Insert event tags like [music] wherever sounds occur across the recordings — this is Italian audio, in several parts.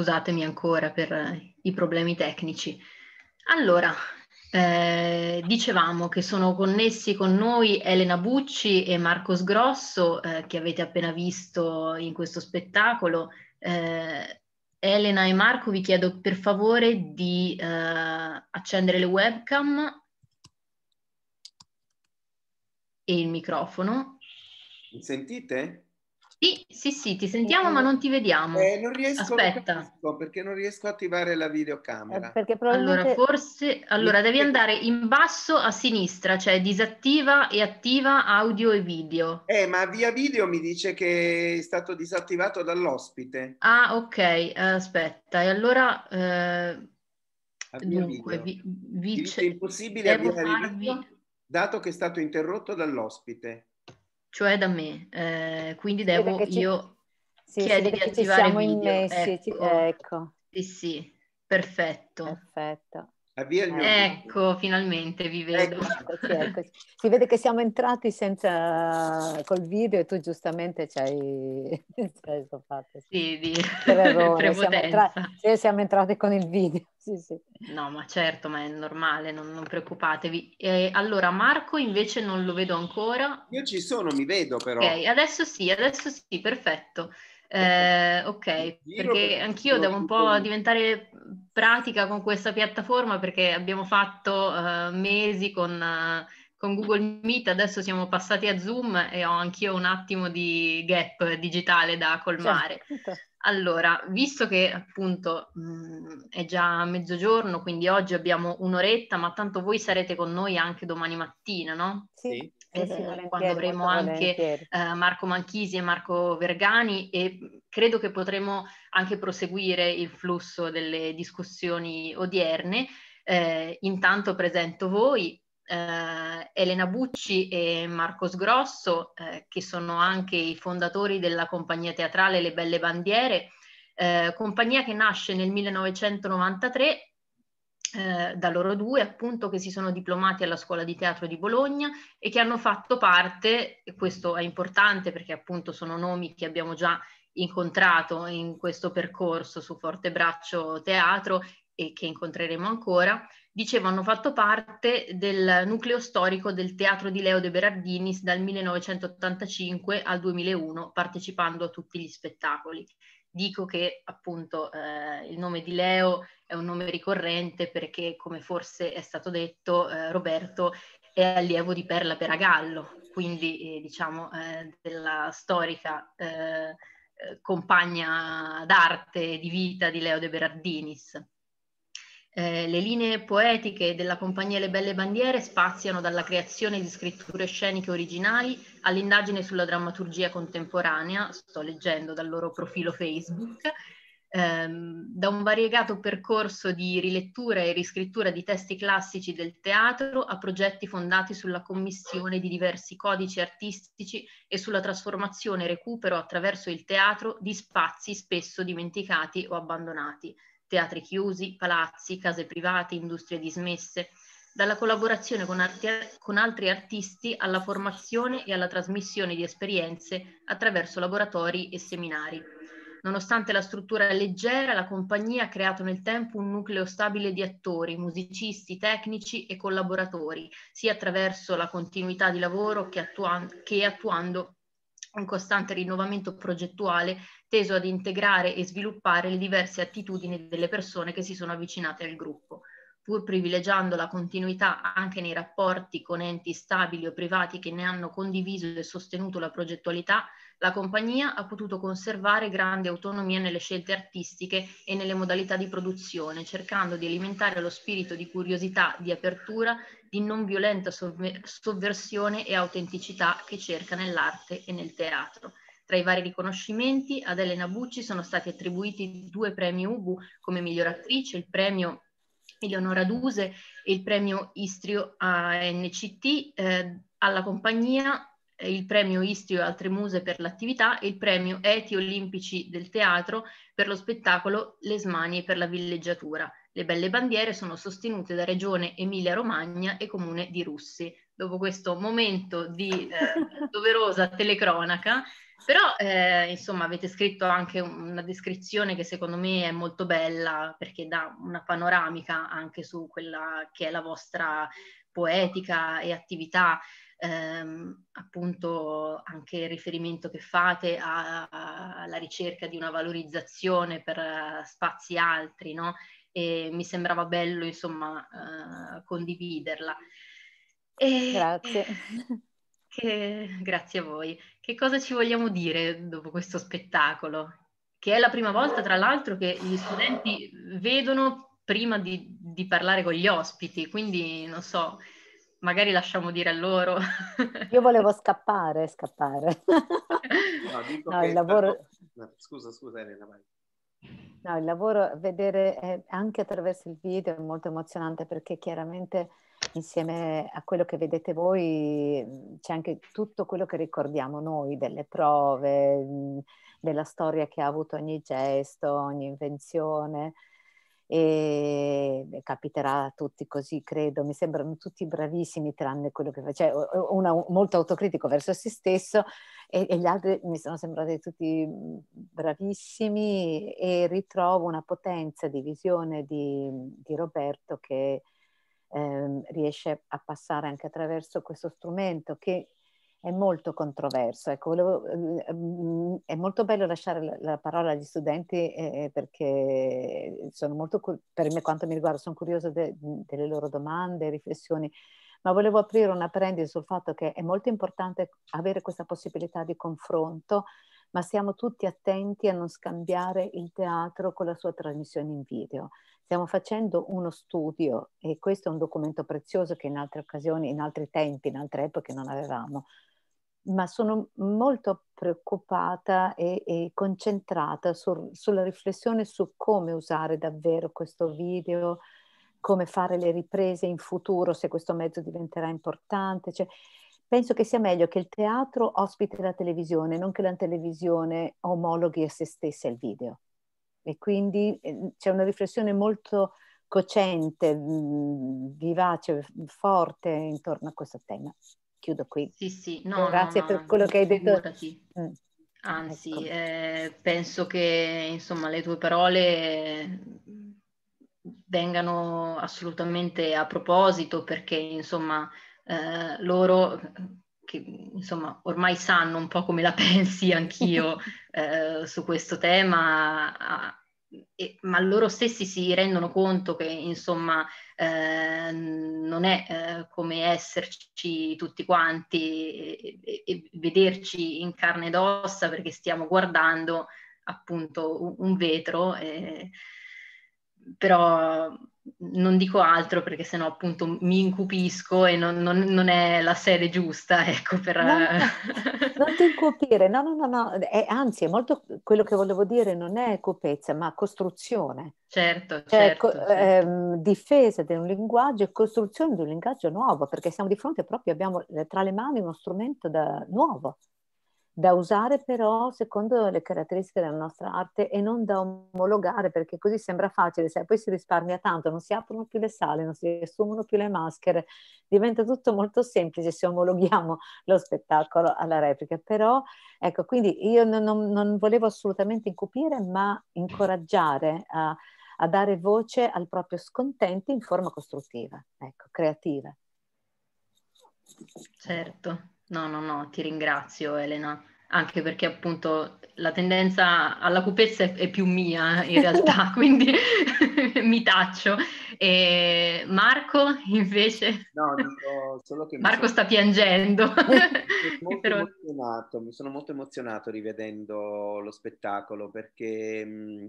scusatemi ancora per eh, i problemi tecnici. Allora, eh, dicevamo che sono connessi con noi Elena Bucci e Marco Sgrosso, eh, che avete appena visto in questo spettacolo. Eh, Elena e Marco, vi chiedo per favore di eh, accendere le webcam e il microfono. Mi sentite? Sì, sì, sì, ti sentiamo eh, ma non ti vediamo. Eh, non riesco, Aspetta. perché non riesco a attivare la videocamera. Eh, probabilmente... Allora, forse... Allora, devi andare in basso a sinistra, cioè disattiva e attiva audio e video. Eh, ma via video mi dice che è stato disattivato dall'ospite. Ah, ok, eh, aspetta. E allora... Eh... Dunque, vi, vi... È impossibile avviare farvi... video, dato che è stato interrotto dall'ospite cioè da me. Eh, quindi devo ci... io sì, chiedi di attivare siamo video. Immessi, ecco. Ti... ecco. Sì, sì, perfetto. Perfetto. Avvia il mio ecco, video. finalmente vi ecco, vedo. Ecco, ecco. Si vede che siamo entrati senza col video e tu giustamente ci hai [laughs] fatto. Sì, di siamo, entra... sì, siamo entrati con il video. [laughs] Sì, sì. No, ma certo, ma è normale, non, non preoccupatevi. E allora, Marco invece non lo vedo ancora. Io ci sono, mi vedo però. Ok, adesso sì, adesso sì, perfetto. Eh, ok, perché anch'io devo un po' diventare pratica con questa piattaforma perché abbiamo fatto uh, mesi con, uh, con, Google Meet, adesso siamo passati a Zoom e ho anch'io un attimo di gap digitale da colmare. Certo, certo. Allora, visto che appunto mh, mm, è già mezzogiorno, quindi oggi abbiamo un'oretta, ma tanto voi sarete con noi anche domani mattina, no? Sì. Eh spesso ehm, quando avremo anche eh, Marco Manchisi e Marco Vergani e credo che potremo anche proseguire il flusso delle discussioni odierne. Eh, intanto presento voi, eh, Elena Bucci e Marco Sgrosso, eh, che sono anche i fondatori della compagnia teatrale Le Belle Bandiere, eh, compagnia che nasce nel 1993 eh, da loro due, appunto, che si sono diplomati alla scuola di teatro di Bologna e che hanno fatto parte, e questo è importante perché appunto sono nomi che abbiamo già incontrato in questo percorso su Forte Braccio Teatro e che incontreremo ancora, dicevo hanno fatto parte del nucleo storico del teatro di Leo De Berardinis dal 1985 al 2001, partecipando a tutti gli spettacoli dico che appunto eh, il nome di Leo è un nome ricorrente perché, come forse è stato detto, eh, Roberto è allievo di Perla Peragallo, quindi eh, diciamo eh, della storica eh, eh, compagna d'arte e di vita di Leo De Berardinis. Eh, le linee poetiche della Compagnia Le Belle Bandiere spaziano dalla creazione di scritture sceniche originali all'indagine sulla drammaturgia contemporanea, sto leggendo dal loro profilo Facebook, ehm, da un variegato percorso di rilettura e riscrittura di testi classici del teatro a progetti fondati sulla commissione di diversi codici artistici e sulla trasformazione e recupero attraverso il teatro di spazi spesso dimenticati o abbandonati teatri chiusi, palazzi, case private, industrie dismesse, dalla collaborazione con, arte, con, altri artisti alla formazione e alla trasmissione di esperienze attraverso laboratori e seminari. Nonostante la struttura leggera, la compagnia ha creato nel tempo un nucleo stabile di attori, musicisti, tecnici e collaboratori, sia attraverso la continuità di lavoro che, attua- che attuando un costante rinnovamento progettuale teso ad integrare e sviluppare le diverse attitudini delle persone che si sono avvicinate al gruppo, pur privilegiando la continuità anche nei rapporti con enti stabili o privati che ne hanno condiviso e sostenuto la progettualità, la compagnia ha potuto conservare grande autonomia nelle scelte artistiche e nelle modalità di produzione, cercando di alimentare lo spirito di curiosità, di apertura, di non violenta sovversione e autenticità che cerca nell'arte e nel teatro. Tra i vari riconoscimenti ad Elena Bucci sono stati attribuiti due premi UBU come miglior attrice, il premio Eleonora Duse e il premio Istrio ANCT, eh, alla compagnia eh, il premio Istrio e altre muse per l'attività e il premio Eti Olimpici del Teatro per lo spettacolo Les Mani per la villeggiatura. Le belle bandiere sono sostenute da Regione Emilia-Romagna e Comune di Russi. Dopo questo momento di eh, [laughs] doverosa telecronaca, però, eh, insomma, avete scritto anche una descrizione che secondo me è molto bella perché dà una panoramica anche su quella che è la vostra poetica e attività, ehm, appunto anche il riferimento che fate alla ricerca di una valorizzazione per eh, spazi altri, no? E mi sembrava bello, insomma, uh, condividerla. E, Grazie. Eh, che, grazie a voi. Che cosa ci vogliamo dire dopo questo spettacolo? Che è la prima volta, tra l'altro, che gli studenti vedono prima di, di parlare con gli ospiti, quindi non so, magari lasciamo dire a loro. [laughs] Io volevo scappare, scappare. No, dico no il lavoro... scusa, scusa Elena, vai. No, il lavoro, vedere eh, anche attraverso il video è molto emozionante perché chiaramente insieme a quello che vedete voi c'è anche tutto quello che ricordiamo noi delle prove, della storia che ha avuto ogni gesto, ogni invenzione e capiterà a tutti così, credo. Mi sembrano tutti bravissimi, tranne quello che faceva, cioè, uno molto autocritico verso se stesso e, e, gli altri mi sono sembrati tutti bravissimi e ritrovo una potenza di visione di, di Roberto che ehm, riesce a passare anche attraverso questo strumento che è molto controverso. Ecco, volevo, ehm, mm, è molto bello lasciare la, parola agli studenti eh, eh perché sono molto, per me, quanto mi riguarda, sono curiosa de, mm, delle loro domande, riflessioni, ma volevo aprire una parentesi sul fatto che è molto importante avere questa possibilità di confronto, ma siamo tutti attenti a non scambiare il teatro con la sua trasmissione in video. Stiamo facendo uno studio e questo è un documento prezioso che in altre occasioni, in altri tempi, in altre epoche non avevamo ma sono molto preoccupata e, e concentrata sul, sulla riflessione su come usare davvero questo video, come fare le riprese in futuro, se questo mezzo diventerà importante. Cioè, penso che sia meglio che il teatro ospiti la televisione, non che la televisione omologhi a se stessa il video. E quindi ehm, c'è una riflessione molto cocente, mm, vivace, forte intorno a questo tema chiudo qui. Sì, sì, no, Grazie no, per no, quello che hai detto. Mm. Anzi, ecco. eh, penso che insomma, le tue parole vengano assolutamente a proposito perché insomma, eh, loro che insomma, ormai sanno un po' come la [laughs] pensi anch'io [laughs] eh, su questo tema, e, ma loro stessi si rendono conto che insomma eh, non è eh, come esserci tutti quanti e, e, vederci in carne ed ossa perché stiamo guardando appunto un, un vetro, eh, però non dico altro perché sennò appunto mi incupisco e non, non, non è la sede giusta, [laughs] ecco, per... No, eh. non ti incupire, no, no, no, no. È, anzi è molto, quello che volevo dire non è cupezza, ma costruzione. Certo, cioè, certo. Cioè, certo. Ehm, difesa di un linguaggio e costruzione di un linguaggio nuovo, perché siamo di fronte proprio, abbiamo eh, tra le mani uno strumento da, nuovo, da usare però secondo le caratteristiche della nostra arte e non da omologare perché così sembra facile, sai, poi si risparmia tanto, non si aprono più le sale, non si assumono più le maschere, diventa tutto molto semplice se omologhiamo lo spettacolo alla replica, però ecco, quindi io non, non, non volevo assolutamente incupire ma incoraggiare a, a dare voce al proprio scontento in forma costruttiva, ecco, creativa. Certo, No, no, no, ti ringrazio Elena, anche perché appunto la tendenza alla cupezza è, è più mia in [laughs] realtà, quindi [laughs] mi taccio. E Marco invece? No, dico solo che... Marco sono... sta piangendo. mi, sono Però... mi sono molto emozionato rivedendo lo spettacolo perché...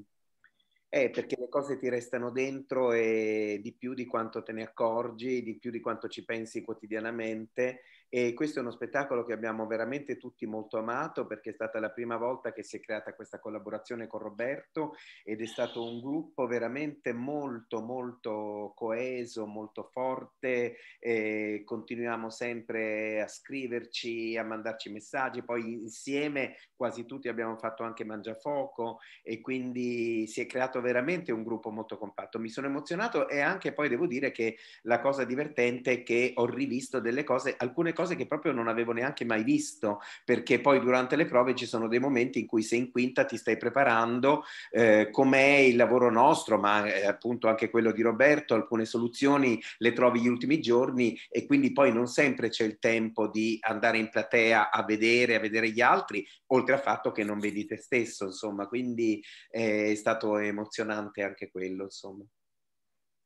Eh, perché le cose ti restano dentro e di più di quanto te ne accorgi, di più di quanto ci pensi quotidianamente e questo è uno spettacolo che abbiamo veramente tutti molto amato perché è stata la prima volta che si è creata questa collaborazione con Roberto ed è stato un gruppo veramente molto molto coeso, molto forte, eh, continuiamo sempre a scriverci, a mandarci messaggi, poi insieme quasi tutti abbiamo fatto anche Mangiafoco e quindi si è creato veramente un gruppo molto compatto. Mi sono emozionato e anche poi devo dire che la cosa divertente è che ho rivisto delle cose, alcune cose cose che proprio non avevo neanche mai visto, perché poi durante le prove ci sono dei momenti in cui sei in quinta, ti stai preparando, eh, com'è il lavoro nostro, ma eh, appunto anche quello di Roberto, alcune soluzioni le trovi gli ultimi giorni e quindi poi non sempre c'è il tempo di andare in platea a vedere, a vedere gli altri, oltre al fatto che non vedi te stesso, insomma, quindi eh, è stato emozionante anche quello, insomma.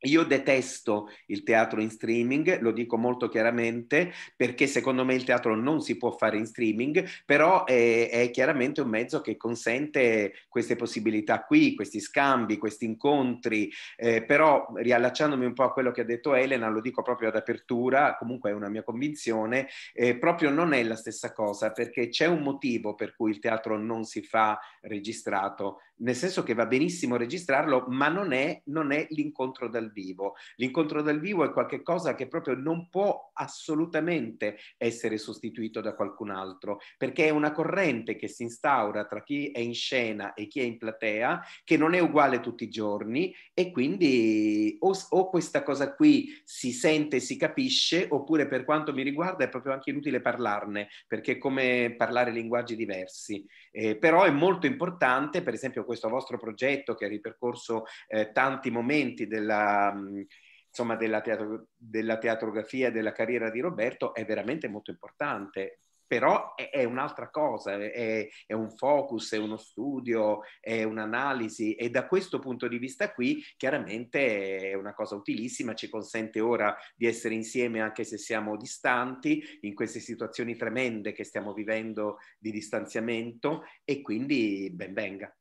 Io detesto il teatro in streaming, lo dico molto chiaramente, perché secondo me il teatro non si può fare in streaming, però è, eh, è chiaramente un mezzo che consente queste possibilità qui, questi scambi, questi incontri, eh, però riallacciandomi un po' a quello che ha detto Elena, lo dico proprio ad apertura, comunque è una mia convinzione, eh, proprio non è la stessa cosa, perché c'è un motivo per cui il teatro non si fa registrato nel senso che va benissimo registrarlo, ma non è, non è l'incontro dal vivo. L'incontro dal vivo è qualcosa che proprio non può assolutamente essere sostituito da qualcun altro, perché è una corrente che si instaura tra chi è in scena e chi è in platea, che non è uguale tutti i giorni e quindi o, o questa cosa qui si sente e si capisce, oppure per quanto mi riguarda è proprio anche inutile parlarne, perché è come parlare linguaggi diversi. Eh, però è molto importante, per esempio, esempio questo vostro progetto che ha ripercorso eh, tanti momenti della... Mm, insomma, della, teatro, della teatrografia e della carriera di Roberto è veramente molto importante, però è, è un'altra cosa, è, è, un focus, è uno studio, è un'analisi e da questo punto di vista qui chiaramente è una cosa utilissima, ci consente ora di essere insieme anche se siamo distanti in queste situazioni tremende che stiamo vivendo di distanziamento e quindi ben venga.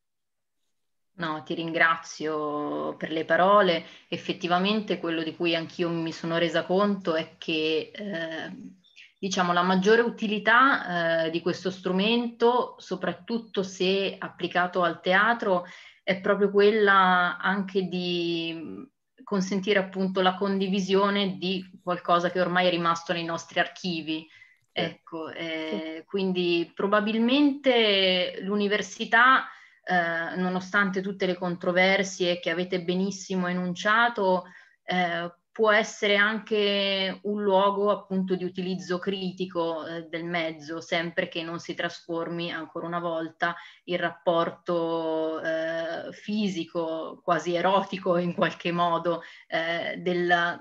No, ti ringrazio per le parole. Effettivamente quello di cui anch'io mi sono resa conto è che eh, diciamo, la maggiore utilità eh, di questo strumento, soprattutto se applicato al teatro, è proprio quella anche di consentire appunto la condivisione di qualcosa che ormai è rimasto nei nostri archivi. Ecco, eh, sì. quindi probabilmente l'università eh, nonostante tutte le controversie che avete benissimo enunciato, eh, può essere anche un luogo appunto di utilizzo critico eh, del mezzo, sempre che non si trasformi ancora una volta il rapporto eh, fisico, quasi erotico in qualche modo, eh, della,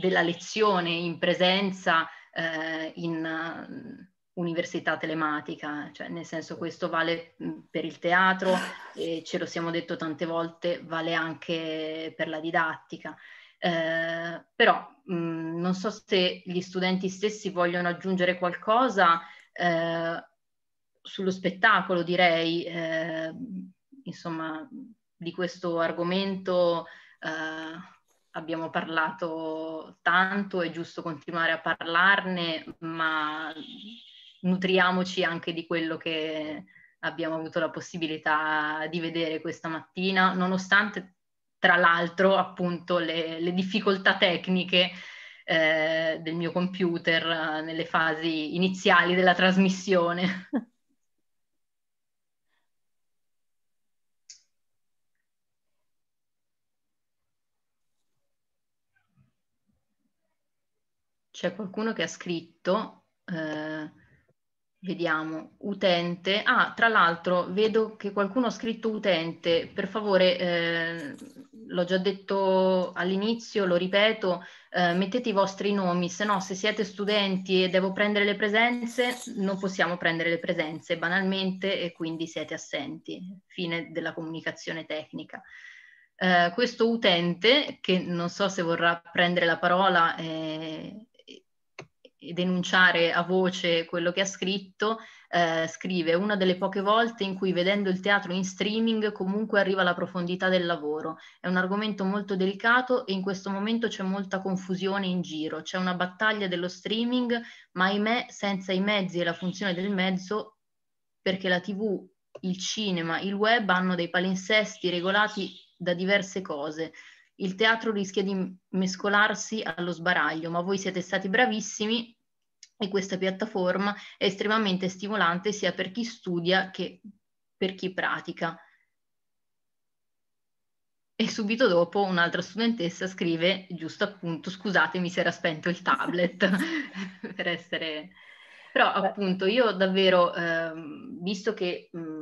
della lezione in presenza eh, in università telematica, cioè nel senso questo vale mhmm, per il teatro, ah, e ce lo siamo detto tante volte, vale anche per la didattica. Eh, però mh, mhmm, non so se gli studenti stessi vogliono aggiungere qualcosa eh, sullo spettacolo, direi, eh, insomma, di questo argomento eh, abbiamo parlato tanto, è giusto continuare a parlarne, ma nutriamoci anche di quello che abbiamo avuto la possibilità di vedere questa mattina, nonostante tra l'altro appunto le, le difficoltà tecniche eh, del mio computer eh, nelle fasi iniziali della trasmissione. [laughs] C'è qualcuno che ha scritto eh, Vediamo, utente. Ah, tra l'altro vedo che qualcuno ha scritto utente. Per favore, eh, l'ho già detto all'inizio, lo ripeto, eh, mettete i vostri nomi, se no se siete studenti e devo prendere le presenze, non possiamo prendere le presenze banalmente e quindi siete assenti. Fine della comunicazione tecnica. Eh, questo utente, che non so se vorrà prendere la parola, eh, denunciare a voce quello che ha scritto, eh, scrive una delle poche volte in cui vedendo il teatro in streaming comunque arriva la profondità del lavoro. È un argomento molto delicato e in questo momento c'è molta confusione in giro, c'è una battaglia dello streaming, ma ahimè senza i mezzi e la funzione del mezzo, perché la tv, il cinema, il web hanno dei palinsesti regolati da diverse cose, il teatro rischia di mescolarsi allo sbaraglio, ma voi siete stati bravissimi e questa piattaforma è estremamente stimolante sia per chi studia che per chi pratica. E subito dopo un'altra studentessa scrive, giusto appunto, scusatemi se era spento il tablet, [laughs] per essere... Però appunto io davvero, eh, visto che mh,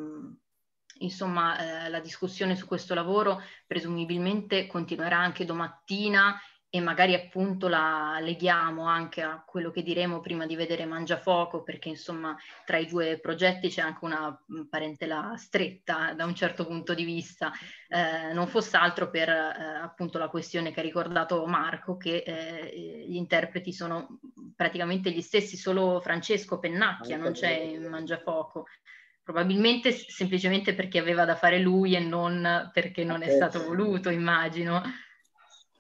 Insomma, eh, la discussione su questo lavoro presumibilmente continuerà anche domattina e magari appunto la leghiamo anche a quello che diremo prima di vedere Mangiafuoco, perché insomma tra i due progetti c'è anche una mm, parentela stretta eh, da un certo punto di vista, eh, non fosse altro per eh, appunto la questione che ha ricordato Marco, che eh, gli interpreti sono praticamente gli stessi, solo Francesco Pennacchia non c'è in Mangiafoco probabilmente semplicemente perché aveva da fare lui e non perché non è eh, stato voluto, immagino.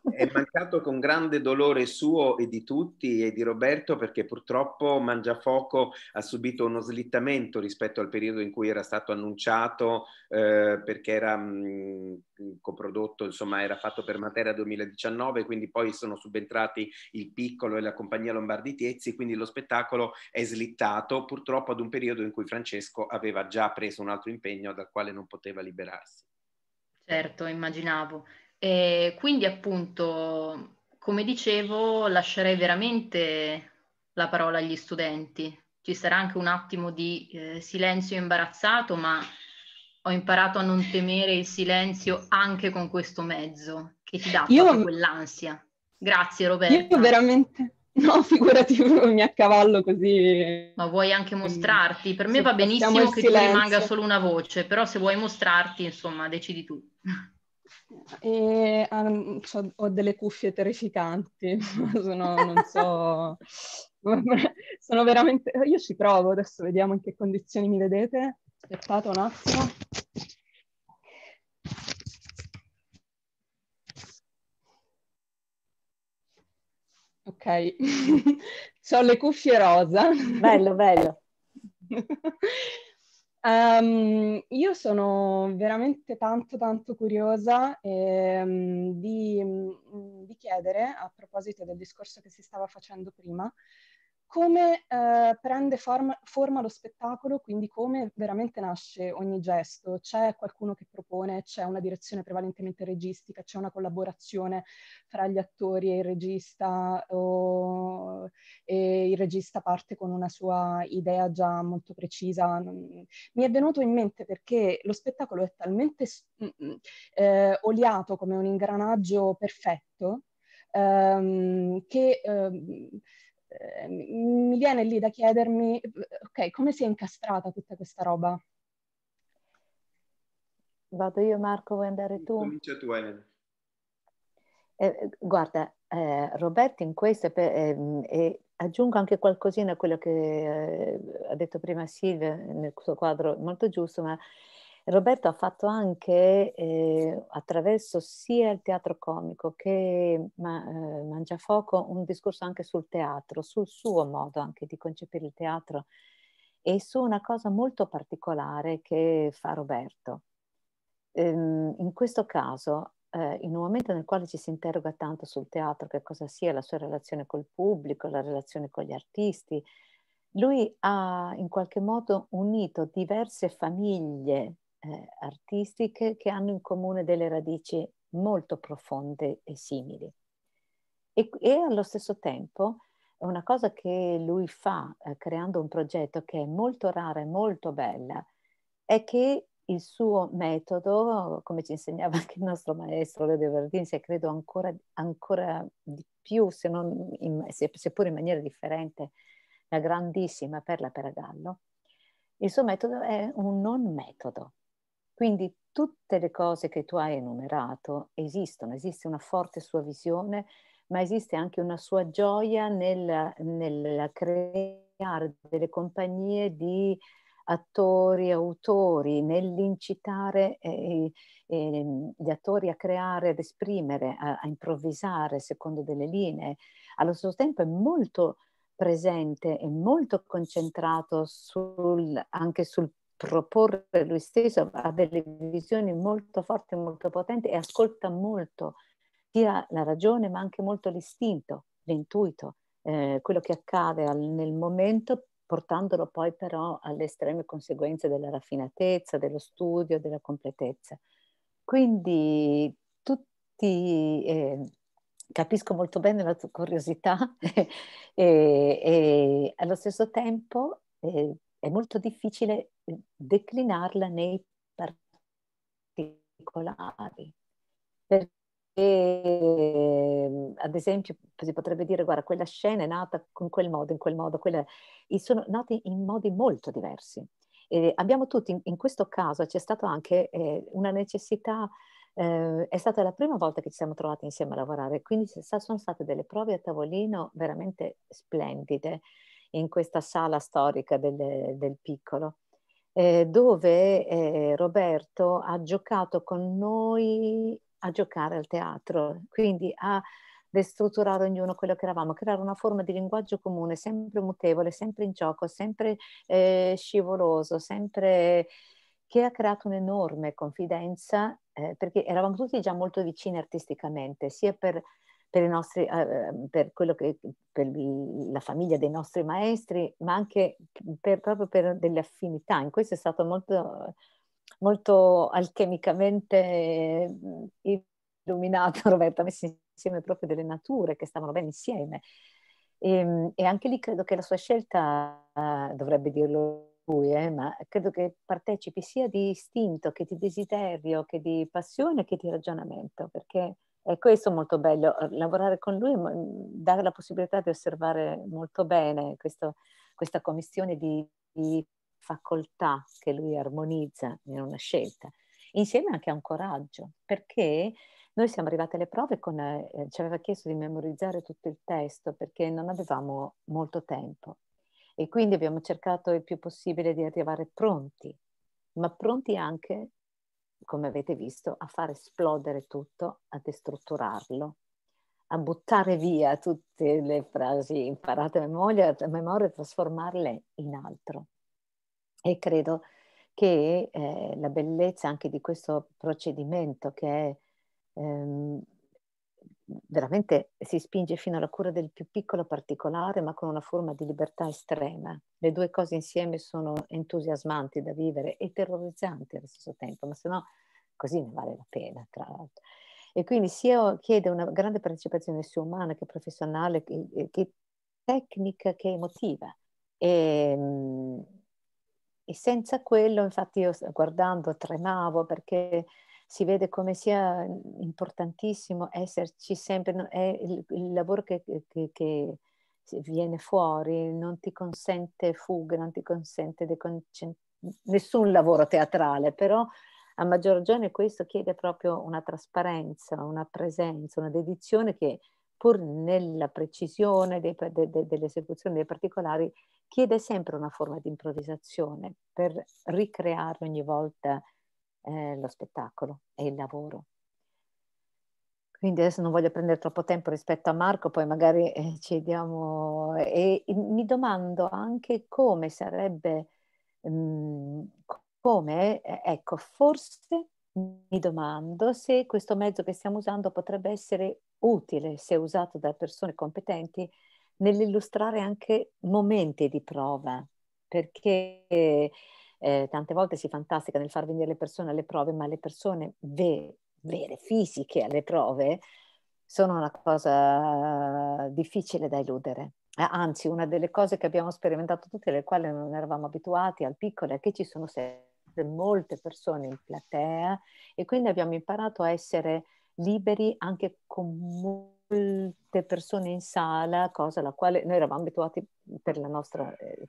È mancato con grande dolore suo e di tutti e di Roberto perché purtroppo Mangiafoco ha subito uno slittamento rispetto al periodo in cui era stato annunciato eh, perché era mh, mm, coprodotto, insomma era fatto per Matera 2019, quindi poi sono subentrati il Piccolo e la compagnia Lombardi Tiezzi, quindi lo spettacolo è slittato purtroppo ad un periodo in cui Francesco aveva già preso un altro impegno dal quale non poteva liberarsi. Certo, immaginavo. E quindi appunto, come dicevo, lascerei veramente la parola agli studenti. Ci sarà anche un attimo di eh, silenzio imbarazzato, ma ho imparato a non temere il silenzio anche con questo mezzo che ti dà Io... quell'ansia. Grazie Roberto. Io veramente... No, [laughs] figurati, mi accavallo così. Ma vuoi anche mostrarti? Per me va benissimo che silenzio. tu rimanga solo una voce, però se vuoi mostrarti, insomma, decidi tu. E, um, ho delle cuffie terrificanti, [laughs] sono, non so, sono veramente, io ci provo, adesso vediamo in che condizioni mi vedete, aspettate un attimo. Ok, [laughs] ho le cuffie rosa. Bello, bello. [laughs] Um, io sono veramente tanto tanto curiosa ehm, di, mm, di, chiedere, a proposito del discorso che si stava facendo prima, come eh, prende forma, forma, lo spettacolo, quindi come veramente nasce ogni gesto. C'è qualcuno che propone, c'è una direzione prevalentemente registica, c'è una collaborazione fra gli attori e il regista, o, e il regista parte con una sua idea già molto precisa. Mi è venuto in mente perché lo spettacolo è talmente mm, mm, eh, oliato come un ingranaggio perfetto ehm, che... Eh, eh, mi viene lì da chiedermi, ok, come si è incastrata tutta questa roba? Vado io Marco, vuoi andare tu? Comincia tu Elena. Eh, guarda, eh, Roberto in questo, ehm, e aggiungo anche qualcosina a quello che eh, ha detto prima Silvia nel suo quadro molto giusto, ma Roberto ha fatto anche eh, attraverso sia il teatro comico che ma, eh, Mangiafoco un discorso anche sul teatro, sul suo modo anche di concepire il teatro e su una cosa molto particolare che fa Roberto. Ehm, in questo caso, eh, in un momento nel quale ci si interroga tanto sul teatro, che cosa sia la sua relazione col pubblico, la relazione con gli artisti, lui ha in qualche modo unito diverse famiglie eh, artistiche che hanno in comune delle radici molto profonde e simili. E, e allo stesso tempo una cosa che lui fa eh, creando un progetto che è molto rara e molto bella è che il suo metodo, come ci insegnava [laughs] anche il nostro maestro Leo De Verdinzi, e credo ancora, ancora, di più, se non in, seppur in maniera differente, la grandissima Perla Peragallo, il suo metodo è un non metodo, quindi tutte le cose che tu hai enumerato esistono, esiste una forte sua visione, ma esiste anche una sua gioia nel, nel creare delle compagnie di attori, autori, nell'incitare eh, eh, ehm, gli attori a creare, ad esprimere, a, a, improvvisare secondo delle linee. Allo stesso tempo è molto presente e molto concentrato sul, anche sul proporre lui stesso, ha delle visioni molto forti, molto potenti e ascolta molto sia la ragione ma anche molto l'istinto, l'intuito, eh, quello che accade al, nel momento portandolo poi però alle estreme conseguenze della raffinatezza, dello studio, della completezza. Quindi tutti... Eh, capisco molto bene la tua curiosità [laughs] e, e, allo stesso tempo eh, è molto difficile declinarla nei particolari. Perché, ehm, ad esempio, si potrebbe dire, guarda, quella scena è nata in quel modo, in quel modo, quella... sono nati in modi molto diversi. E abbiamo tutti, in, in, questo caso c'è stata anche eh, una necessità, eh, è stata la prima volta che ci siamo trovati insieme a lavorare, quindi sono state delle prove a tavolino veramente splendide in questa sala storica del, del piccolo eh, dove eh, Roberto ha giocato con noi a giocare al teatro, quindi a destrutturare ognuno quello che eravamo, creare una forma di linguaggio comune, sempre mutevole, sempre in gioco, sempre eh, scivoloso, sempre che ha creato un'enorme confidenza, eh, perché eravamo tutti già molto vicini artisticamente, sia per per, nostri, eh, ehm, per, che, per, la famiglia dei nostri maestri, ma anche per, proprio per delle affinità. In questo è stato molto, molto alchemicamente eh, illuminato [laughs] Roberto, ha messo insieme proprio delle nature che stavano bene insieme. E, ehm, e anche lì credo che la sua scelta, eh, dovrebbe dirlo lui, eh, ma credo che partecipi sia di istinto che di desiderio, che di passione, che di ragionamento, perché e questo è molto bello, eh, lavorare con lui mm, dà la possibilità di osservare molto bene questo, questa commissione di, di facoltà che lui armonizza in una scelta, insieme anche a un coraggio, perché noi siamo arrivati alle prove con, eh, eh, ci aveva chiesto di memorizzare tutto il testo perché non avevamo molto tempo e quindi abbiamo cercato il più possibile di arrivare pronti, ma pronti anche come avete visto, a far esplodere tutto, a destrutturarlo, a buttare via tutte le frasi imparate a memoria, a memoria e trasformarle in altro. E credo che eh, la bellezza anche di questo procedimento che è ehm, veramente si spinge fino alla cura del più piccolo particolare, ma con una forma di libertà estrema. Le due cose insieme sono entusiasmanti da vivere e terrorizzanti allo stesso tempo, ma se no così ne vale la pena, tra l'altro. E quindi si chiede una grande partecipazione sia umana che professionale, che, eh, che tecnica che emotiva. E, ehm, e senza quello, infatti, io guardando tremavo perché si vede come sia importantissimo esserci sempre, è il, il lavoro che, che, che, viene fuori, non ti consente fughe, non ti consente nessun lavoro teatrale, però a maggior ragione questo chiede proprio una trasparenza, una presenza, una dedizione che pur nella precisione de, de, dell'esecuzione dei particolari, chiede sempre una forma di improvvisazione per ricreare ogni volta eh, lo spettacolo e il lavoro. Quindi adesso non voglio prendere troppo tempo rispetto a Marco, poi magari eh, ci diamo... E, mi domando anche come sarebbe, mh, mm, come, eh, ecco, forse mi domando se questo mezzo che stiamo usando potrebbe essere utile, se usato da persone competenti, nell'illustrare anche momenti di prova, perché eh, tante volte si fantastica nel far venire le persone alle prove, ma le persone ve- vere, fisiche alle prove, sono una cosa difficile da eludere. Eh, anzi, una delle cose che abbiamo sperimentato tutte, alle quali non eravamo abituati al piccolo, è che ci sono sempre molte persone in platea e quindi abbiamo imparato a essere liberi anche con molte persone in sala, cosa alla quale noi eravamo abituati per la nostra eh,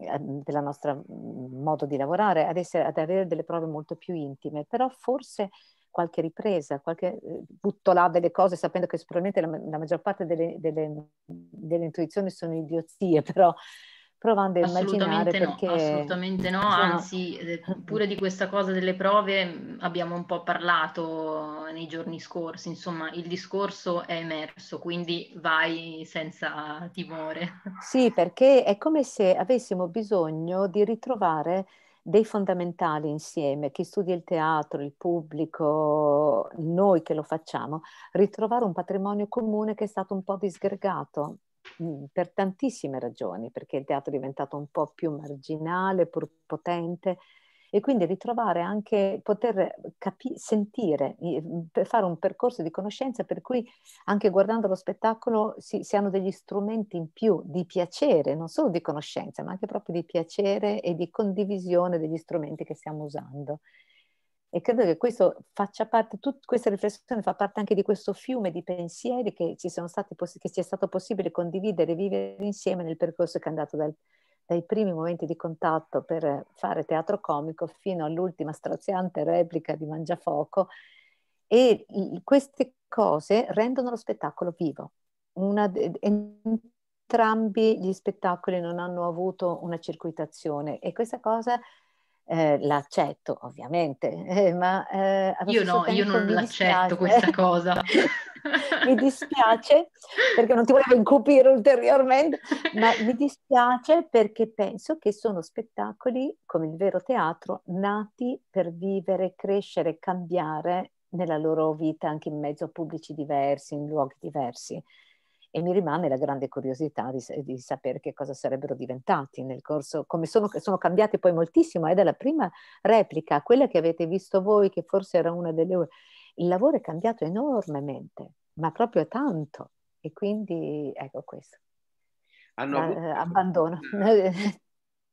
Ehm, della nostra mhmm, modo di lavorare, ad, essere, ad avere delle prove molto più intime, però forse qualche ripresa, qualche ehm, butto là delle cose sapendo che sicuramente la, la maggior parte delle, delle, delle intuizioni sono idiozie, [laughs] però provando a immaginare assolutamente perché... No, assolutamente no, cioè... anzi eh, pure di questa cosa delle prove mm, abbiamo un po' parlato nei giorni scorsi, insomma il discorso è emerso, quindi vai senza timore. Sì, perché è come se avessimo bisogno di ritrovare dei fondamentali insieme, chi studia il teatro, il pubblico, noi che lo facciamo, ritrovare un patrimonio comune che è stato un po' disgregato Mhmm, per tantissime ragioni, perché il teatro è diventato un po' più marginale, pur potente, e quindi ritrovare anche, poter capi- sentire, mhmm, fare un percorso di conoscenza per cui anche guardando lo spettacolo si, si, hanno degli strumenti in più di piacere, non solo di conoscenza, ma anche proprio di piacere e di condivisione degli strumenti che stiamo usando. E credo che questo faccia parte, tut, questa riflessione fa parte anche di questo fiume di pensieri che ci sono stati, che ci è stato possibile condividere e vivere insieme nel percorso che è andato dal, dai primi momenti di contatto per fare teatro comico fino all'ultima straziante replica di Mangiafoco. E queste cose rendono lo spettacolo vivo. Una, entrambi gli spettacoli non hanno avuto una circuitazione e questa cosa eh, l'accetto ovviamente, eh, ma eh, io no, io non l'accetto questa [laughs] cosa. mi dispiace perché non ti volevo incupire ulteriormente, ma [laughs] mi dispiace perché penso che sono spettacoli come il vero teatro nati per vivere, crescere, cambiare nella loro vita anche in mezzo a pubblici diversi, in luoghi diversi e mi rimane la grande curiosità di, di sapere che cosa sarebbero diventati nel corso, come sono, sono cambiate poi moltissimo, è dalla prima replica a quella che avete visto voi, che forse era una delle... Il lavoro è cambiato enormemente, ma proprio tanto, e quindi ecco questo. Hanno avuto... Eh, abbandono. [laughs] Mm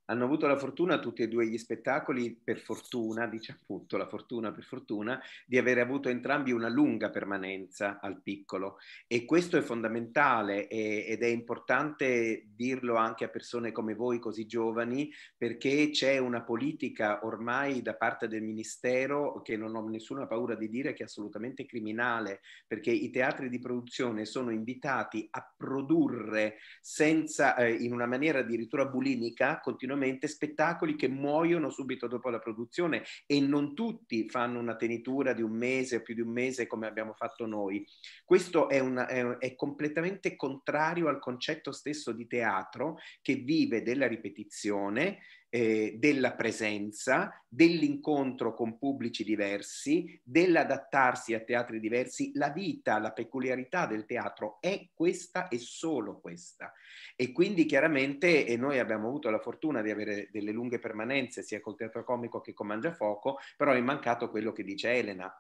hanno avuto la fortuna tutti e due gli spettacoli, per fortuna, dice appunto la fortuna per fortuna, di avere avuto entrambi una lunga permanenza al piccolo e questo è fondamentale e, ed è importante dirlo anche a persone come voi così giovani perché c'è una politica ormai da parte del Ministero che non ho nessuna paura di dire che è assolutamente criminale perché i teatri di produzione sono invitati a produrre senza, eh, in una maniera addirittura bulimica, continuamente ovviamente spettacoli che muoiono subito dopo la produzione e non tutti fanno una tenitura di un mese o più di un mese come abbiamo fatto noi. Questo è, una, è, è completamente contrario al concetto stesso di teatro che vive della ripetizione eh, della presenza, dell'incontro con pubblici diversi, dell'adattarsi a teatri diversi. La vita, la peculiarità del teatro è questa e solo questa. E quindi chiaramente e noi abbiamo avuto la fortuna di avere delle lunghe permanenze sia col teatro comico che con Mangiafoco, però è mancato quello che dice Elena,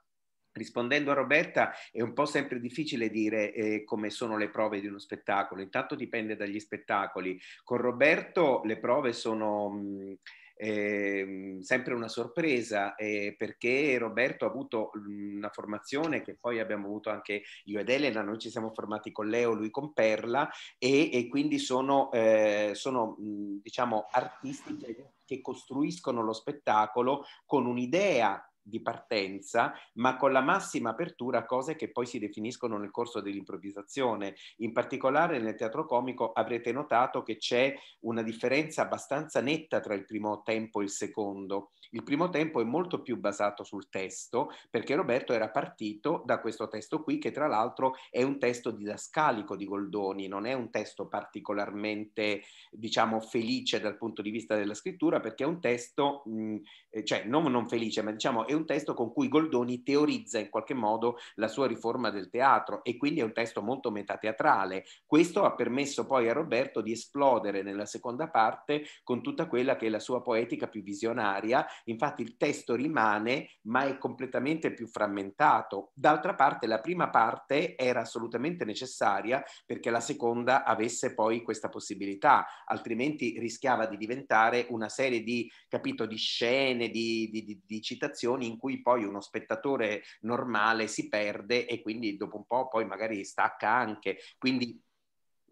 rispondendo a Roberta, è un po' sempre difficile dire eh, come sono le prove di uno spettacolo, intanto dipende dagli spettacoli. Con Roberto le prove sono... Mh, mm, eh, sempre una sorpresa eh, perché Roberto ha avuto mm, una formazione che poi abbiamo avuto anche io ed Elena, noi ci siamo formati con Leo, lui con Perla e, e quindi sono, eh, sono mm, diciamo artisti che costruiscono lo spettacolo con un'idea di partenza, ma con la massima apertura a cose che poi si definiscono nel corso dell'improvvisazione. In particolare nel teatro comico avrete notato che c'è una differenza abbastanza netta tra il primo tempo e il secondo. Il primo tempo è molto più basato sul testo, perché Roberto era partito da questo testo qui, che tra l'altro è un testo didascalico di Goldoni, non è un testo particolarmente, diciamo, felice dal punto di vista della scrittura, perché è un testo, mh, mm, eh, cioè non, non felice, ma diciamo è un testo con cui Goldoni teorizza in qualche modo la sua riforma del teatro e quindi è un testo molto metateatrale. Questo ha permesso poi a Roberto di esplodere nella seconda parte con tutta quella che è la sua poetica più visionaria infatti il testo rimane ma è completamente più frammentato. D'altra parte la prima parte era assolutamente necessaria perché la seconda avesse poi questa possibilità, altrimenti rischiava di diventare una serie di, capito, di scene, di, di, di citazioni in cui poi uno spettatore normale si perde e quindi dopo un po' poi magari stacca anche. Quindi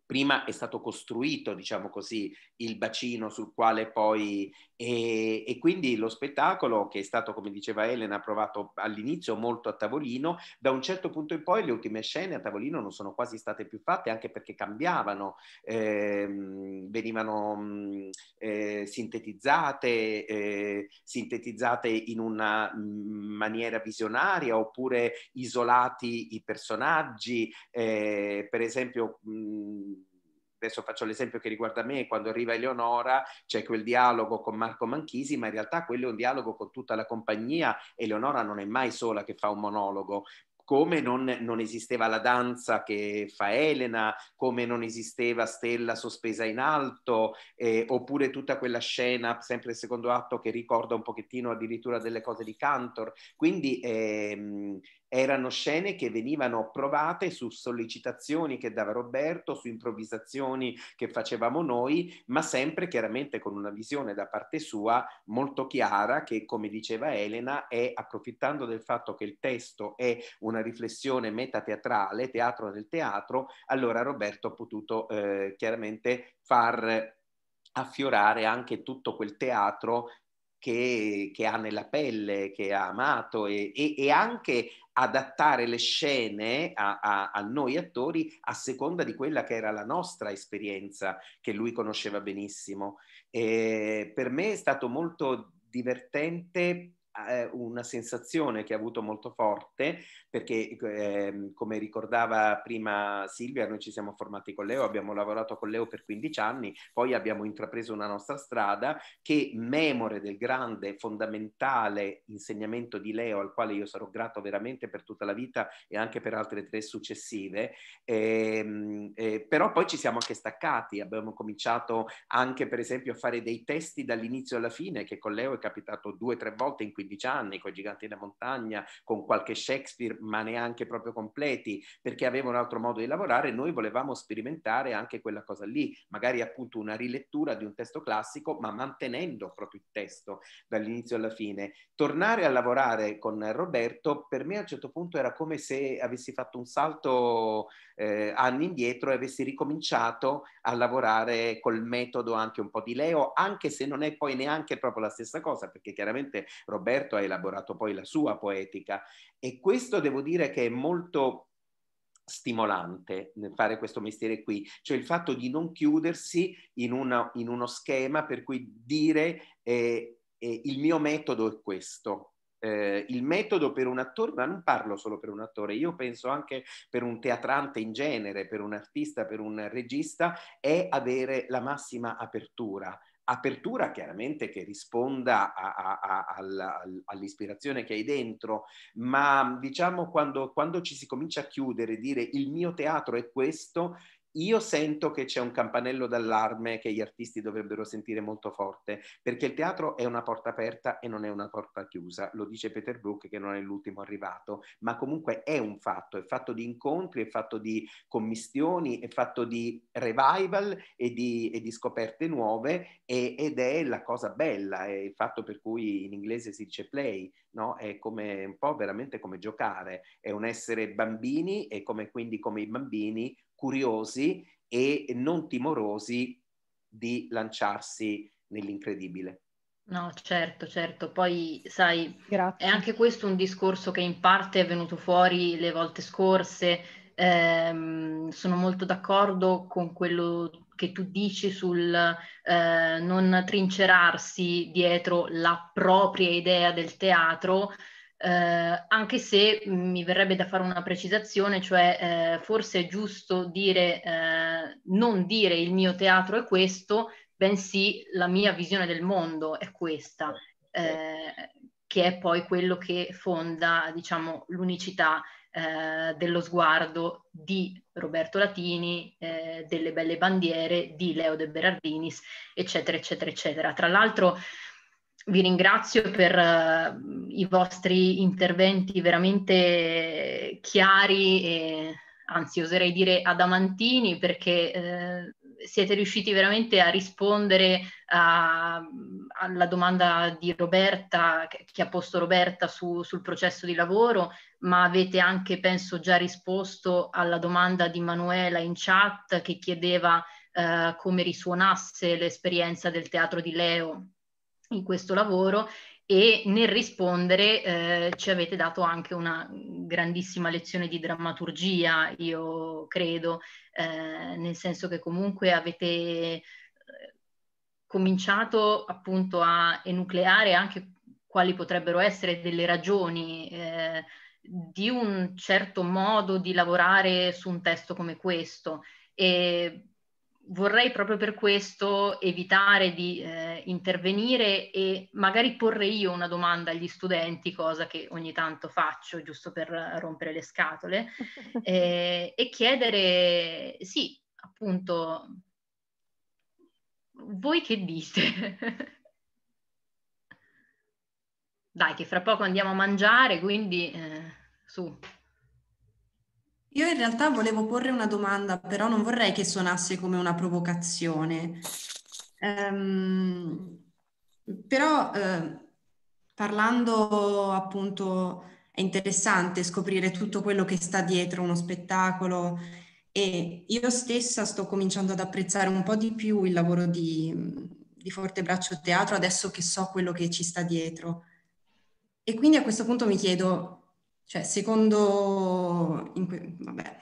prima è stato costruito, diciamo così, il bacino sul quale poi... E, e, quindi lo spettacolo, che è stato, come diceva Elena, provato all'inizio molto a tavolino, da un certo punto in poi le ultime scene a tavolino non sono quasi state più fatte, anche perché cambiavano, ehm, venivano mm, eh, sintetizzate, eh, sintetizzate in una mm, maniera visionaria, oppure isolati i personaggi, eh, per esempio... Mh, mm, adesso faccio l'esempio che riguarda me, quando arriva Eleonora c'è quel dialogo con Marco Manchisi, ma in realtà quello è un dialogo con tutta la compagnia, Eleonora non è mai sola che fa un monologo, come non, non, esisteva la danza che fa Elena, come non esisteva Stella sospesa in alto, eh, oppure tutta quella scena, sempre il secondo atto, che ricorda un pochettino addirittura delle cose di Cantor. Quindi ehm, erano scene che venivano provate su sollecitazioni che dava Roberto, su improvvisazioni che facevamo noi, ma sempre chiaramente con una visione da parte sua molto chiara che, come diceva Elena, è approfittando del fatto che il testo è una riflessione metateatrale, teatro del teatro, allora Roberto ha potuto eh, chiaramente far affiorare anche tutto quel teatro che, che, ha nella pelle, che ha amato e, e, e, anche adattare le scene a, a, a, noi attori a seconda di quella che era la nostra esperienza che lui conosceva benissimo. E per me è stato molto divertente eh, una sensazione che ha avuto molto forte perché eh, come ricordava prima Silvia noi ci siamo formati con Leo, abbiamo lavorato con Leo per 15 anni, poi abbiamo intrapreso una nostra strada che memore del grande fondamentale insegnamento di Leo al quale io sarò grato veramente per tutta la vita e anche per altre tre successive, eh, eh, però poi ci siamo anche staccati, abbiamo cominciato anche per esempio a fare dei testi dall'inizio alla fine che con Leo è capitato due o tre volte in 15 15 anni, con i giganti della montagna, con qualche Shakespeare, ma neanche proprio completi, perché aveva un altro modo di lavorare, noi volevamo sperimentare anche quella cosa lì, magari appunto una rilettura di un testo classico, ma mantenendo proprio il testo dall'inizio alla fine. Tornare a lavorare con Roberto per me a un certo punto era come se avessi fatto un salto eh, anni indietro e avessi ricominciato a lavorare col metodo anche un po' di Leo, anche se non è poi neanche proprio la stessa cosa, perché chiaramente Roberto ha elaborato poi la sua poetica e questo devo dire che è molto stimolante nel eh, fare questo mestiere qui, cioè il fatto di non chiudersi in, una, in uno schema per cui dire eh, eh, il mio metodo è questo, eh, il metodo per un attore, ma non parlo solo per un attore, io penso anche per un teatrante in genere, per un artista, per un regista, è avere la massima apertura apertura chiaramente che risponda a, a, a, all, all'ispirazione che hai dentro, ma diciamo quando, quando, ci si comincia a chiudere, dire il mio teatro è questo, io sento che c'è un campanello d'allarme che gli artisti dovrebbero sentire molto forte, perché il teatro è una porta aperta e non è una porta chiusa, lo dice Peter Brook che non è l'ultimo arrivato, ma comunque è un fatto, è fatto di incontri, è fatto di commissioni, è fatto di revival e di, e di scoperte nuove e, ed è la cosa bella, è il fatto per cui in inglese si dice play, no? è come, un po' veramente come giocare, è un essere bambini e come, quindi come i bambini curiosi e non timorosi di lanciarsi nell'incredibile. No, certo, certo. Poi, sai, Grazie. è anche questo un discorso che in parte è venuto fuori le volte scorse. Eh, sono molto d'accordo con quello che tu dici sul eh, non trincerarsi dietro la propria idea del teatro, eh, anche se mi verrebbe da fare una precisazione, cioè eh, forse è giusto dire, eh, non dire il mio teatro è questo, bensì la mia visione del mondo è questa, certo, eh, che è poi quello che fonda, diciamo, l'unicità eh, dello sguardo di Roberto Latini, eh, delle belle bandiere, di Leo De Berardinis, eccetera, eccetera, eccetera. Tra l'altro vi ringrazio per uh, i vostri interventi veramente chiari e anzi oserei dire adamantini perché uh, siete riusciti veramente a rispondere a, alla domanda di Roberta che, ha posto Roberta su, sul processo di lavoro, ma avete anche penso già risposto alla domanda di Manuela in chat che chiedeva uh, come risuonasse l'esperienza del teatro di Leo in questo lavoro e nel rispondere eh, ci avete dato anche una grandissima lezione di drammaturgia, io credo, eh, nel senso che comunque avete eh, cominciato appunto a enucleare anche quali potrebbero essere delle ragioni eh, di un certo modo di lavorare su un testo come questo e vorrei proprio per questo evitare di eh, intervenire e magari porre io una domanda agli studenti, cosa che ogni tanto faccio giusto per rompere le scatole, [laughs] eh, e chiedere, sì, appunto, voi che dite? [laughs] Dai, che fra poco andiamo a mangiare, quindi eh, su. Io in realtà volevo porre una domanda, però non vorrei che suonasse come una provocazione. Ehm, però eh, parlando appunto è interessante scoprire tutto quello che sta dietro uno spettacolo e io stessa sto cominciando ad apprezzare un po' di più il lavoro di, di Forte Braccio Teatro adesso che so quello che ci sta dietro. E quindi a questo punto mi chiedo cioè, secondo, que- vabbè,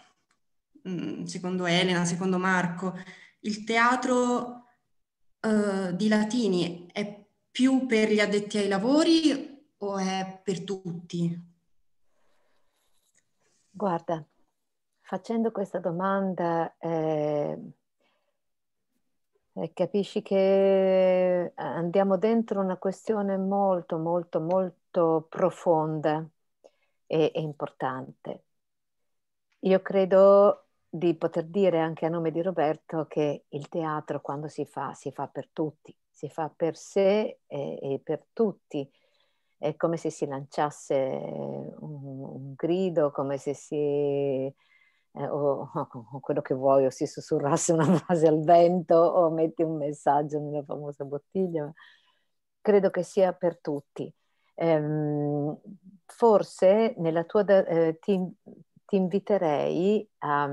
mm, secondo Elena, secondo Marco, il teatro uh, di Latini è più per gli addetti ai lavori o è per tutti? Guarda, facendo questa domanda eh, eh capisci che andiamo dentro una questione molto, molto, molto profonda è, è importante. Io credo di poter dire anche a nome di Roberto che il teatro quando si fa, si fa per tutti, si fa per sé e, e per tutti. È come se si lanciasse un, un grido, come se si... Eh, o, o, quello che vuoi, o si sussurrasse una [laughs] frase al vento, o metti un messaggio nella famosa bottiglia. Credo che sia per tutti ehm, forse nella tua, eh, ti, ti, inviterei a,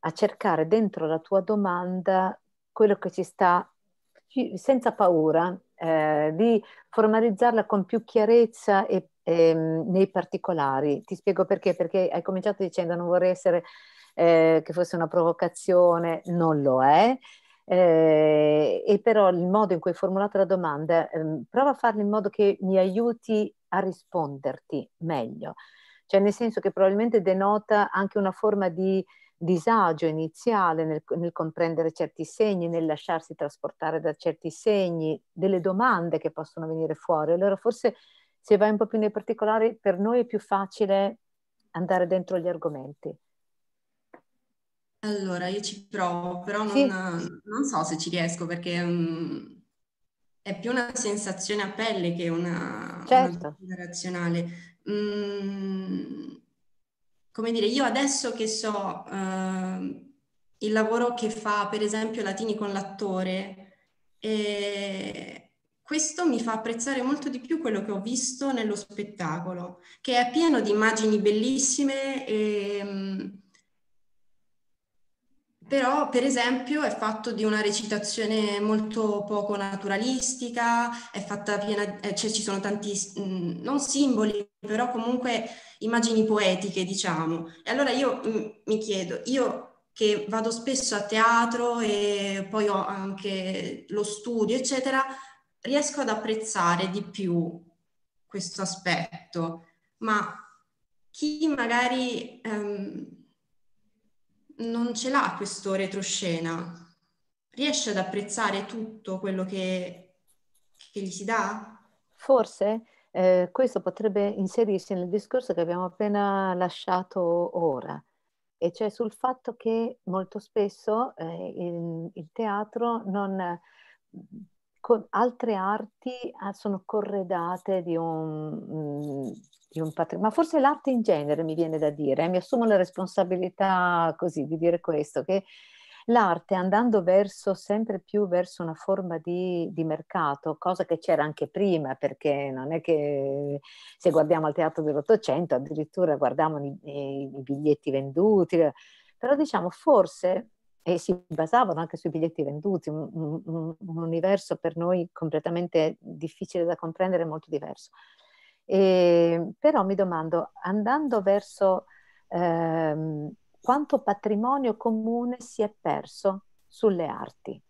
a, cercare dentro la tua domanda quello che ci sta, senza paura, eh, di formalizzarla con più chiarezza e, e, ehm, nei particolari. Ti spiego perché, perché hai cominciato dicendo non vorrei essere eh, che fosse una provocazione, non lo è. Eh, e però il modo in cui hai formulato la domanda, ehm, prova a farlo in modo che mi aiuti a risponderti meglio, cioè nel senso che probabilmente denota anche una forma di disagio iniziale nel, nel comprendere certi segni, nel lasciarsi trasportare da certi segni, delle domande che possono venire fuori. Allora forse se vai un po' più nei particolari per noi è più facile andare dentro gli argomenti. Allora, io ci provo, però non, sì. non so se ci riesco perché um, è più una sensazione a pelle che una, certo. Una razionale. Mm, come dire, io adesso che so uh, il lavoro che fa per esempio Latini con l'attore, eh, questo mi fa apprezzare molto di più quello che ho visto nello spettacolo, che è pieno di immagini bellissime e... Um, però, per esempio, è fatto di una recitazione molto poco naturalistica, è fatta piena, eh, cioè ci sono tanti, mm, non simboli, però comunque immagini poetiche, diciamo. E allora io mm, mi chiedo, io che vado spesso a teatro e poi ho anche lo studio, eccetera, riesco ad apprezzare di più questo aspetto, ma chi magari... Um, non ce l'ha questo retroscena, riesce ad apprezzare tutto quello che, che gli si dà? Forse eh, questo potrebbe inserirsi nel discorso che abbiamo appena lasciato ora, e cioè sul fatto che molto spesso eh, il, il, teatro non... altre arti ah, sono corredate di un, mm, di un patrimonio, ma forse l'arte in genere mi viene da dire, eh? mi assumo la responsabilità così di dire questo, che l'arte andando verso, sempre più verso una forma di, di, mercato, cosa che c'era anche prima, perché non è che se guardiamo al teatro dell'Ottocento addirittura guardiamo i, i, biglietti venduti, però diciamo forse, e si basavano anche sui biglietti venduti, un, un, un universo per noi completamente difficile da comprendere, molto diverso. E, ehm, però mi domando, andando verso ehm, quanto patrimonio comune si è perso sulle arti?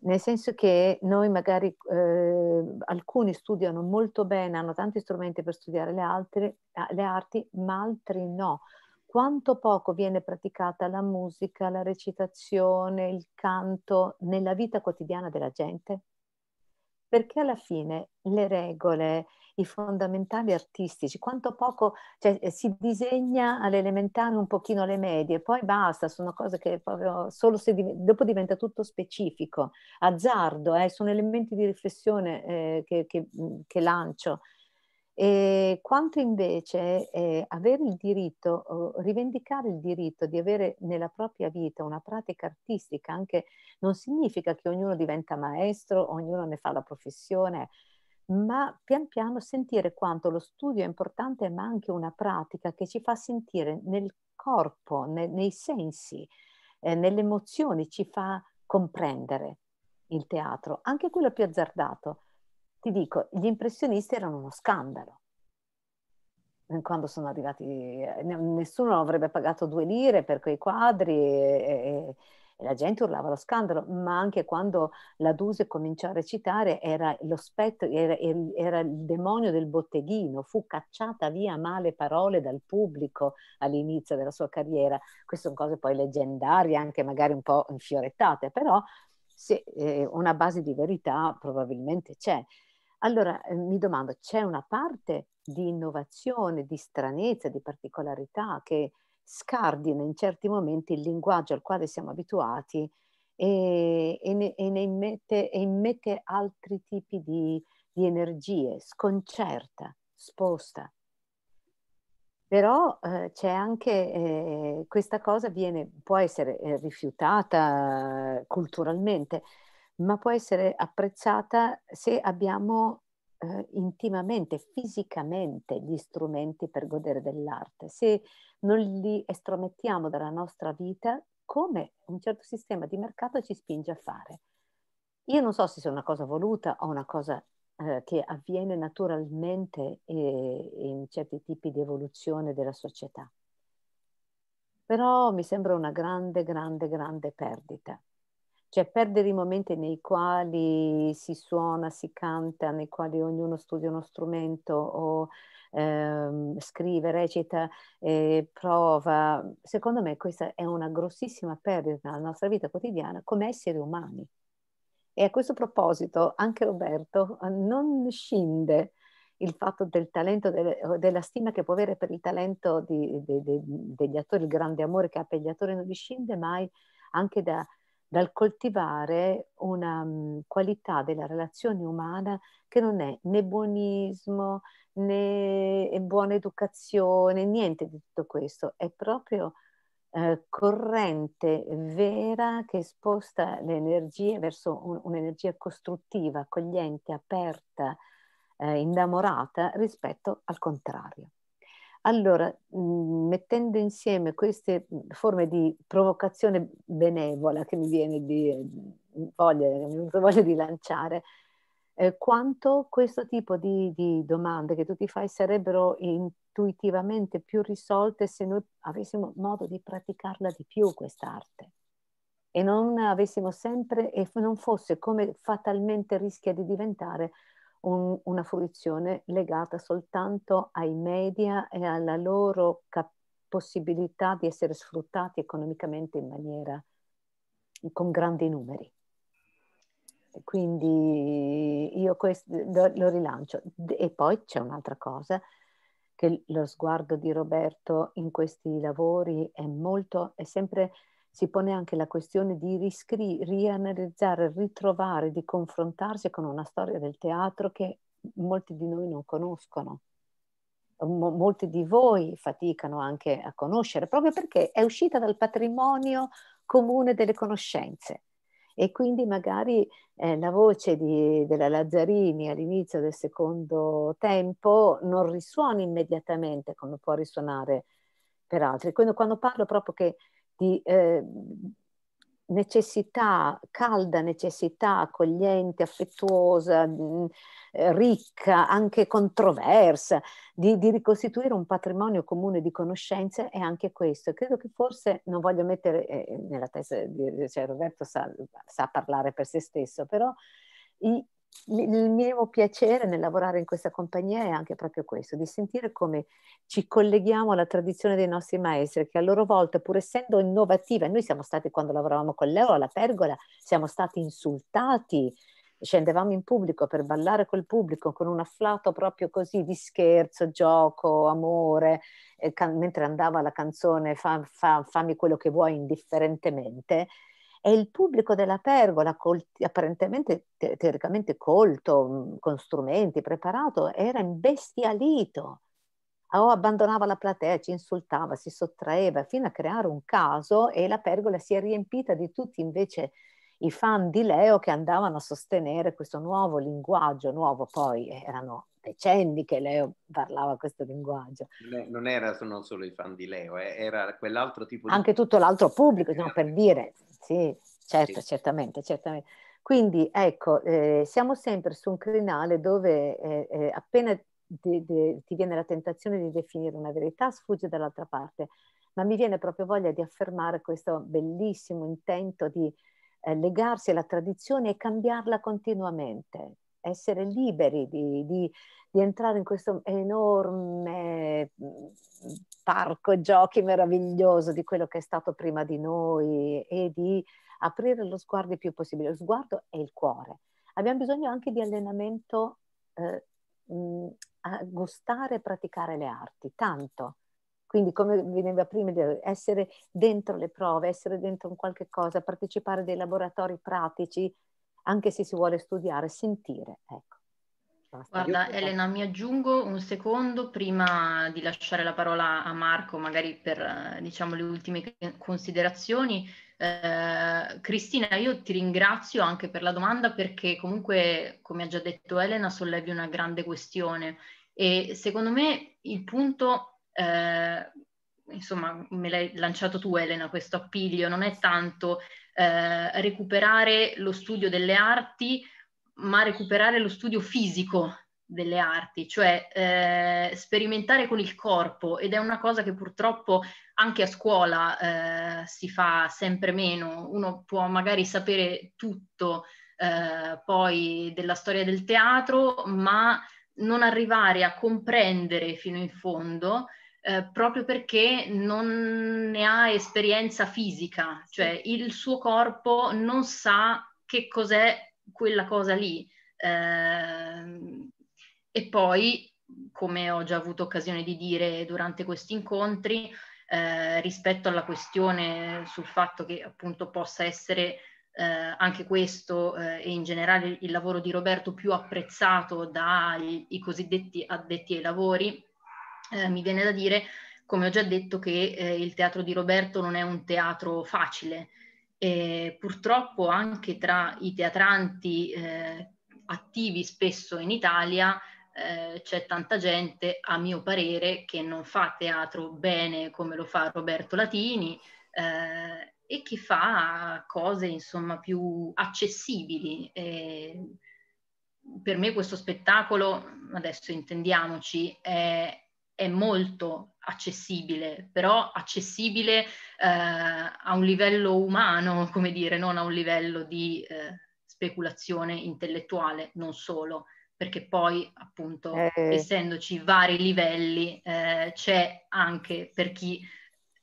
Nel senso che noi magari eh, alcuni studiano molto bene, hanno tanti strumenti per studiare le, altre, le arti, ma altri no quanto poco viene praticata la musica, la recitazione, il canto nella vita quotidiana della gente? Perché alla fine le regole, i fondamentali artistici, quanto poco cioè, eh, si disegna all'elementare un pochino alle medie, poi basta, sono cose che proprio solo se dopo diventa tutto specifico, azzardo, eh, sono elementi di riflessione eh, che, che, mm, che lancio. E quanto invece eh, avere il diritto, rivendicare il diritto di avere nella propria vita una pratica artistica, anche non significa che ognuno diventa maestro, ognuno ne fa la professione, ma pian piano sentire quanto lo studio è importante, ma anche una pratica che ci fa sentire nel corpo, ne, nei sensi, eh, nelle emozioni, ci fa comprendere il teatro, anche quello più azzardato. Ti dico, gli impressionisti erano uno scandalo. Eh, quando sono arrivati, eh, nessuno avrebbe pagato due lire per quei quadri. E, e, la gente urlava lo scandalo, ma anche quando la Duse cominciò a recitare era lo spettro, era, era, il demonio del botteghino, fu cacciata via male parole dal pubblico all'inizio della sua carriera. Queste sono cose poi leggendarie, anche magari un po' infiorettate, però se, eh, una base di verità probabilmente c'è. Allora eh, mi domando, c'è una parte di innovazione, di stranezza, di particolarità che scardina in certi momenti il linguaggio al quale siamo abituati e, e, ne, e ne immette, e immette altri tipi di, di energie, sconcerta, sposta. Però eh, c'è anche eh, questa cosa viene, può essere eh, rifiutata culturalmente, ma può essere apprezzata se abbiamo eh, intimamente, fisicamente gli strumenti per godere dell'arte. Se non li estromettiamo dalla nostra vita, come un certo sistema di mercato ci spinge a fare. Io non so se sia una cosa voluta o una cosa eh, che avviene naturalmente e, eh, in certi tipi di evoluzione della società, però mi sembra una grande, grande, grande perdita cioè perdere i momenti nei quali si suona, si canta, nei quali ognuno studia uno strumento o ehm, scrive, recita, eh, prova, secondo me questa è una grossissima perdita nella nostra vita quotidiana come esseri umani. E a questo proposito anche Roberto non scinde il fatto del talento, della stima che può avere per il talento di, de, de, degli attori, il grande amore che ha per gli attori non discende mai anche da, dal coltivare una um, qualità della relazione umana che non è né buonismo né buona educazione, niente di tutto questo, è proprio eh, corrente vera che sposta le energie verso un, un'energia costruttiva, accogliente, aperta, eh, innamorata rispetto al contrario. Allora, mm, mettendo insieme queste mm, forme di provocazione benevola che mi viene di mm, voglia, voglia di lanciare, eh, quanto questo tipo di, di, domande che tu ti fai sarebbero intuitivamente più risolte se noi avessimo modo di praticarla di più quest'arte e non avessimo sempre e non fosse come fatalmente rischia di diventare un, una fruizione legata soltanto ai media e alla loro cap- possibilità di essere sfruttati economicamente in maniera con grandi numeri. Quindi io questo, lo, lo rilancio. E poi c'è un'altra cosa, che lo sguardo di Roberto in questi lavori è molto, è sempre si pone anche la questione di riscri- rianalizzare, ritrovare, di confrontarsi con una storia del teatro che molti di noi non conoscono. Mo- molti di voi faticano anche a conoscere, proprio perché è uscita dal patrimonio comune delle conoscenze. E quindi magari eh, la voce di, della Lazzarini all'inizio del secondo tempo non risuona immediatamente come può risuonare per altri. Quindi quando parlo proprio che di eh, necessità, calda necessità, accogliente, affettuosa, mm, eh, ricca, anche controversa, di, di, ricostituire un patrimonio comune di conoscenze è anche questo. Credo che forse, non voglio mettere eh, nella testa, di, cioè Roberto sa, sa, parlare per se stesso, però i, il mio piacere nel lavorare in questa compagnia è anche proprio questo, di sentire come ci colleghiamo alla tradizione dei nostri maestri, che a loro volta, pur essendo innovative, noi siamo stati quando lavoravamo con Leo alla Pergola, siamo stati insultati, scendevamo in pubblico per ballare col pubblico con un afflato proprio così di scherzo, gioco, amore, can- mentre andava la canzone fa- fa- Fammi quello che vuoi indifferentemente è il pubblico della pergola, colti, apparentemente te- teoricamente colto, mm, con strumenti, preparato, era imbestialito o abbandonava la platea, ci insultava, si sottraeva fino a creare un caso e la pergola si è riempita di tutti invece i fan di Leo che andavano a sostenere questo nuovo linguaggio, nuovo poi eh, erano decenni che Leo parlava questo linguaggio. Non erano solo i fan di Leo, eh, era quell'altro tipo di... Anche tutto l'altro pubblico, diciamo, per dire, sì, certo, sì. certamente, certamente. Quindi ecco, eh, siamo sempre su un crinale dove eh, eh, appena de, de, ti viene la tentazione di definire una verità, sfugge dall'altra parte, ma mi viene proprio voglia di affermare questo bellissimo intento di eh, legarsi alla tradizione e cambiarla continuamente, essere liberi di, di, di entrare in questo enorme mm, parco giochi meraviglioso di quello che è stato prima di noi e di aprire lo sguardo il più possibile. Lo sguardo è il cuore. Abbiamo bisogno anche di allenamento eh, mm, a gustare e praticare le arti, tanto. Quindi come veniva prima, essere dentro le prove, essere dentro un qualche cosa, partecipare a dei laboratori pratici, anche se si vuole studiare, sentire. Ecco. Guarda Elena, mi aggiungo un secondo prima di lasciare la parola a Marco, magari per eh, diciamo, le ultime considerazioni. Eh, Cristina, io ti ringrazio anche per la domanda perché comunque, come ha già detto Elena, sollevi una grande questione e secondo me il punto, eh, insomma, me l'hai lanciato tu Elena, questo appiglio, non è tanto eh, recuperare lo studio delle arti, ma recuperare lo studio fisico delle arti, cioè eh, sperimentare con il corpo ed è una cosa che purtroppo anche a scuola eh, si fa sempre meno, uno può magari sapere tutto eh, poi della storia del teatro, ma non arrivare a comprendere fino in fondo eh, proprio perché non ne ha esperienza fisica, cioè il suo corpo non sa che cos'è quella cosa lì. Eh, e poi, come ho già avuto occasione di dire durante questi incontri, eh, rispetto alla questione sul fatto che appunto possa essere eh, anche questo eh, e in generale il lavoro di Roberto più apprezzato dai cosiddetti addetti ai lavori, eh, mi viene da dire, come ho già detto, che eh, il teatro di Roberto non è un teatro facile. E purtroppo anche tra i teatranti eh, attivi spesso in Italia eh, c'è tanta gente, a mio parere, che non fa teatro bene come lo fa Roberto Latini eh, e che fa cose insomma più accessibili. E per me questo spettacolo, adesso intendiamoci, è, è molto accessibile, però accessibile eh, a un livello umano, come dire, non a un livello di eh, speculazione intellettuale, non solo, perché poi appunto eh. essendoci vari livelli eh, c'è anche per chi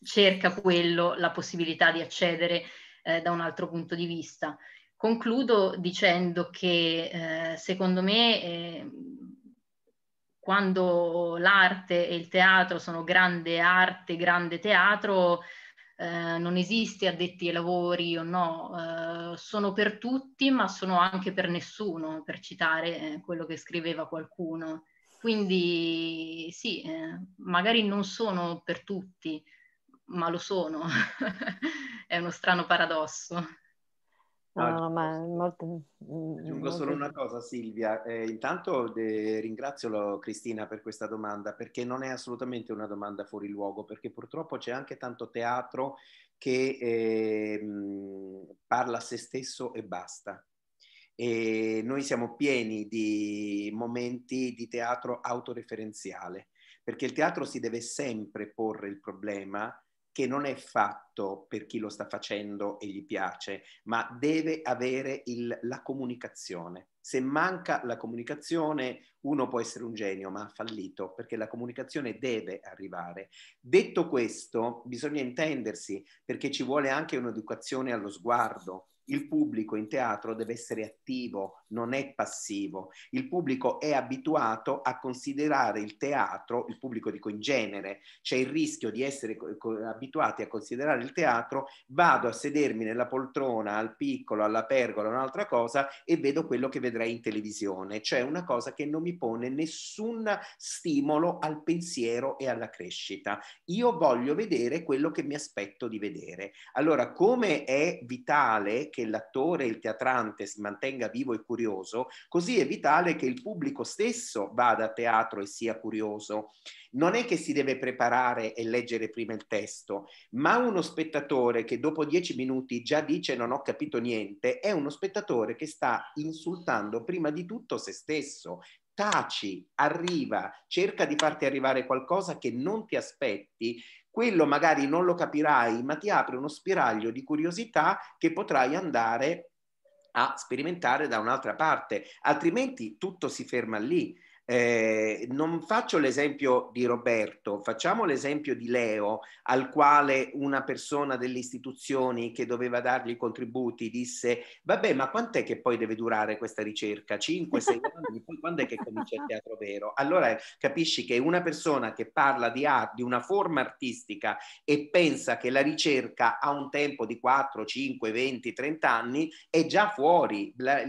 cerca quello la possibilità di accedere eh, da un altro punto di vista. Concludo dicendo che eh, secondo me quando l'arte e il teatro sono grande arte, grande teatro, eh, non esiste addetti ai lavori o no, eh, sono per tutti ma sono anche per nessuno, per citare eh, quello che scriveva qualcuno. Quindi sì, eh, magari non sono per tutti, ma lo sono. [laughs] È uno strano paradosso. No, no, ma molto... Mm, Aggiungo molto... solo una cosa Silvia, eh, intanto de... ringrazio Cristina per questa domanda perché non è assolutamente una domanda fuori luogo perché purtroppo c'è anche tanto teatro che eh, parla a se stesso e basta. E noi siamo pieni di momenti di teatro autoreferenziale perché il teatro si deve sempre porre il problema che non è fatto per chi lo sta facendo e gli piace, ma deve avere il, la comunicazione. Se manca la comunicazione, uno può essere un genio, ma ha fallito, perché la comunicazione deve arrivare. Detto questo, bisogna intendersi, perché ci vuole anche un'educazione allo sguardo, il pubblico in teatro deve essere attivo, non è passivo. Il pubblico è abituato a considerare il teatro, il pubblico dico in genere, c'è il rischio di essere abituati a considerare il teatro, vado a sedermi nella poltrona, al piccolo, alla pergola, un'altra cosa e vedo quello che vedrei in televisione, cioè una cosa che non mi pone nessun stimolo al pensiero e alla crescita. Io voglio vedere quello che mi aspetto di vedere. Allora, come è vitale che l'attore, il teatrante si mantenga vivo e curioso, così è vitale che il pubblico stesso vada a teatro e sia curioso. Non è che si deve preparare e leggere prima il testo, ma uno spettatore che dopo dieci minuti già dice non ho capito niente, è uno spettatore che sta insultando prima di tutto se stesso, taci, arriva, cerca di farti arrivare qualcosa che non ti aspetti, quello magari non lo capirai, ma ti apre uno spiraglio di curiosità che potrai andare a sperimentare da un'altra parte, altrimenti tutto si ferma lì. Eh, non faccio l'esempio di Roberto, facciamo l'esempio di Leo, al quale una persona delle istituzioni che doveva dargli i contributi disse: Vabbè, ma quant'è che poi deve durare questa ricerca? 5-6 [laughs] anni? Poi quando è che comincia il teatro vero? Allora capisci che una persona che parla di arte, di una forma artistica e pensa che la ricerca ha un tempo di 4, 5, 20, 30 anni è già fuori. La,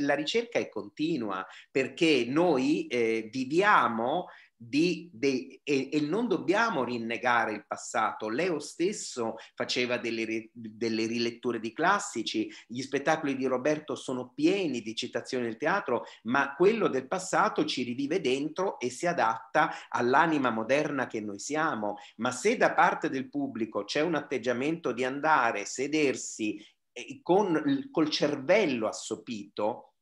la ricerca è continua perché noi. Eh, eh, viviamo di, de, e, e, non dobbiamo rinnegare il passato. Leo stesso faceva delle, delle, riletture di classici, gli spettacoli di Roberto sono pieni di citazioni del teatro, ma quello del passato ci rivive dentro e si adatta all'anima moderna che noi siamo. Ma se da parte del pubblico c'è un atteggiamento di andare, sedersi eh, con, col cervello assopito,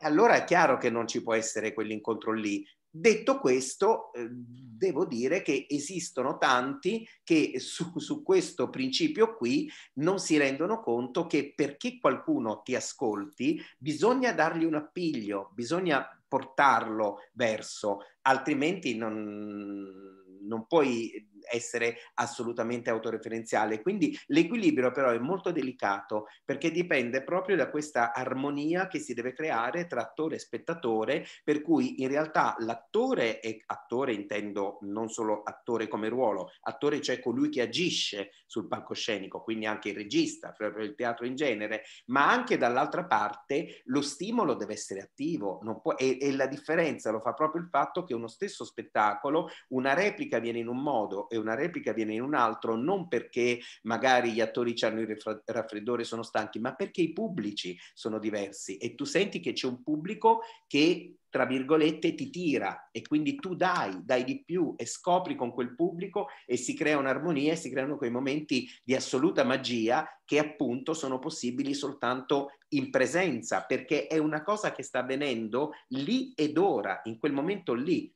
allora è chiaro che non ci può essere quell'incontro lì. Detto questo, eh, devo dire che esistono tanti che su, su, questo principio qui non si rendono conto che perché qualcuno ti ascolti bisogna dargli un appiglio, bisogna portarlo verso, altrimenti non, non puoi essere assolutamente autoreferenziale. Quindi l'equilibrio però è molto delicato perché dipende proprio da questa armonia che si deve creare tra attore e spettatore, per cui in realtà l'attore e attore intendo non solo attore come ruolo, attore cioè colui che agisce sul palcoscenico, quindi anche il regista, proprio il teatro in genere, ma anche dall'altra parte lo stimolo deve essere attivo non può, e, e la differenza lo fa proprio il fatto che uno stesso spettacolo, una replica viene in un modo e una replica viene in un altro, non perché magari gli attori hanno il raffreddore, sono stanchi, ma perché i pubblici sono diversi e tu senti che c'è un pubblico che tra virgolette ti tira e quindi tu dai, dai di più e scopri con quel pubblico e si crea un'armonia e si creano quei momenti di assoluta magia che appunto sono possibili soltanto in presenza perché è una cosa che sta avvenendo lì ed ora, in quel momento lì,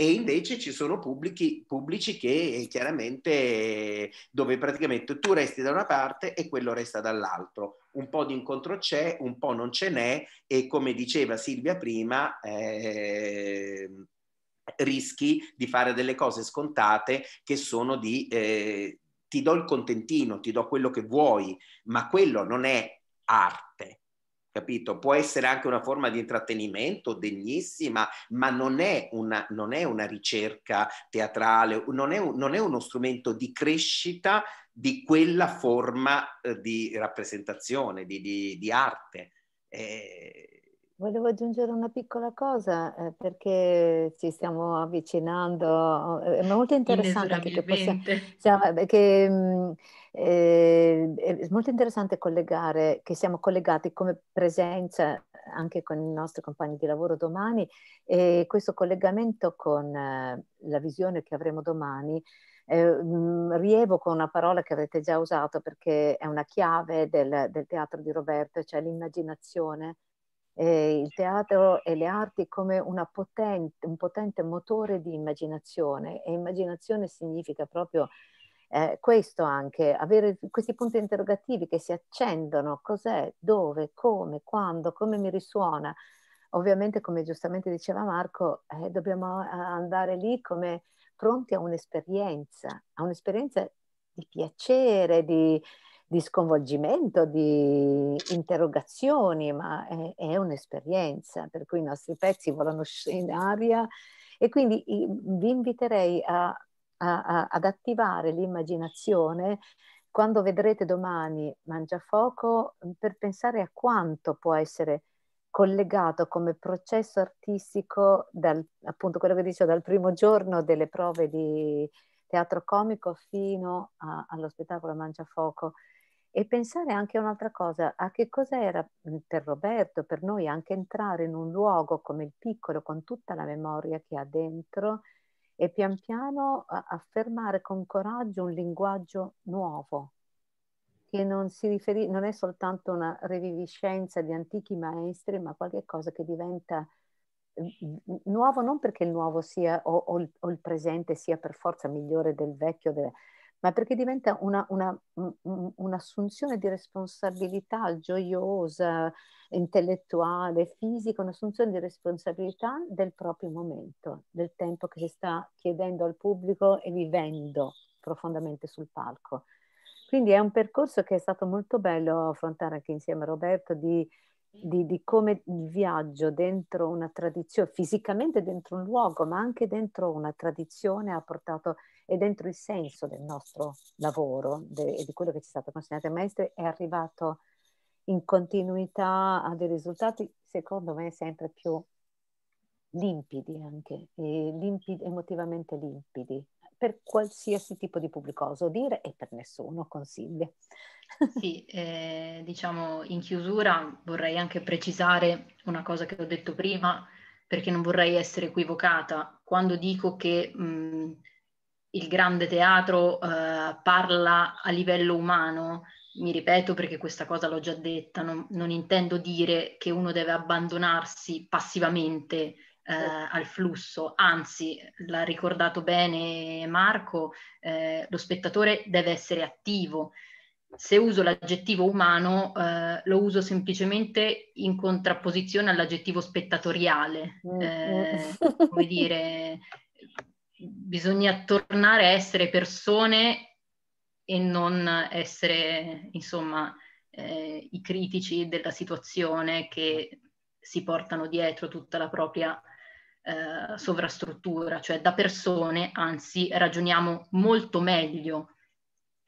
e invece ci sono pubblici, pubblici che eh, chiaramente dove praticamente tu resti da una parte e quello resta dall'altro. Un po' di incontro c'è, un po' non ce n'è e come diceva Silvia prima, eh, rischi di fare delle cose scontate che sono di eh, ti do il contentino, ti do quello che vuoi, ma quello non è arte capito? Può essere anche una forma di intrattenimento degnissima, ma non è una, non è una ricerca teatrale, non è, non è, uno strumento di crescita di quella forma eh, di rappresentazione, di, di, di arte. Eh... Volevo aggiungere una piccola cosa eh, perché ci stiamo avvicinando, eh, è molto interessante che, possiamo, cioè, eh, che, mh, mm, eh, è molto interessante collegare che siamo collegati come presenza anche con i nostri compagni di lavoro domani e questo collegamento con eh, la visione che avremo domani eh, rievoco una parola che avete già usato perché è una chiave del, del teatro di Roberto, cioè l'immaginazione. Eh, il teatro e le arti come potente, un potente motore di immaginazione e immaginazione significa proprio eh, questo anche, avere questi punti interrogativi che si accendono, cos'è, dove, come, quando, come mi risuona. Ovviamente, come giustamente diceva Marco, eh, dobbiamo eh, andare lì come pronti a un'esperienza, a un'esperienza di piacere, di, di sconvolgimento, di interrogazioni, ma è, è, un'esperienza, per cui i nostri pezzi volano in aria e quindi vi inviterei a a, a, ad attivare l'immaginazione quando vedrete domani Mangiafoco per pensare a quanto può essere collegato come processo artistico dal, appunto quello che dicevo dal primo giorno delle prove di teatro comico fino a, allo spettacolo Mangiafoco e pensare anche a un'altra cosa, a che cosa era per Roberto, per noi anche entrare in un luogo come il piccolo con tutta la memoria che ha dentro e pian piano affermare con coraggio un linguaggio nuovo, che non, riferì, non è soltanto una reviviscenza di antichi maestri, ma qualcosa che diventa mm, mm, nuovo non perché il nuovo sia o, o, il, o, il, presente sia per forza migliore del vecchio, ma perché diventa una, una, un'assunzione di responsabilità gioiosa, intellettuale, fisica, un'assunzione di responsabilità del proprio momento, del tempo che si sta chiedendo al pubblico e vivendo profondamente sul palco. Quindi è un percorso che è stato molto bello affrontare anche insieme a Roberto di, di, di, come il viaggio dentro una tradizione, fisicamente dentro un luogo, ma anche dentro una tradizione ha portato e dentro il senso del nostro lavoro de, e di quello che ci è stato consegnato ai maestri è arrivato in continuità a dei risultati secondo me sempre più limpidi anche, limpidi, emotivamente limpidi per qualsiasi tipo di pubblico, oso dire, e per nessuno consigli. Sì, eh, diciamo in chiusura vorrei anche precisare una cosa che ho detto prima, perché non vorrei essere equivocata. Quando dico che mh, il grande teatro eh, parla a livello umano, mi ripeto perché questa cosa l'ho già detta, non, non intendo dire che uno deve abbandonarsi passivamente eh, al flusso, anzi, l'ha ricordato bene Marco, eh, lo spettatore deve essere attivo. Se uso l'aggettivo umano, eh, lo uso semplicemente in contrapposizione all'aggettivo spettatoriale, mm, mm. Eh, come dire, bisogna tornare a essere persone e non essere, insomma, eh, i critici della situazione che si portano dietro tutta la propria eh, sovrastruttura, cioè da persone, anzi ragioniamo molto meglio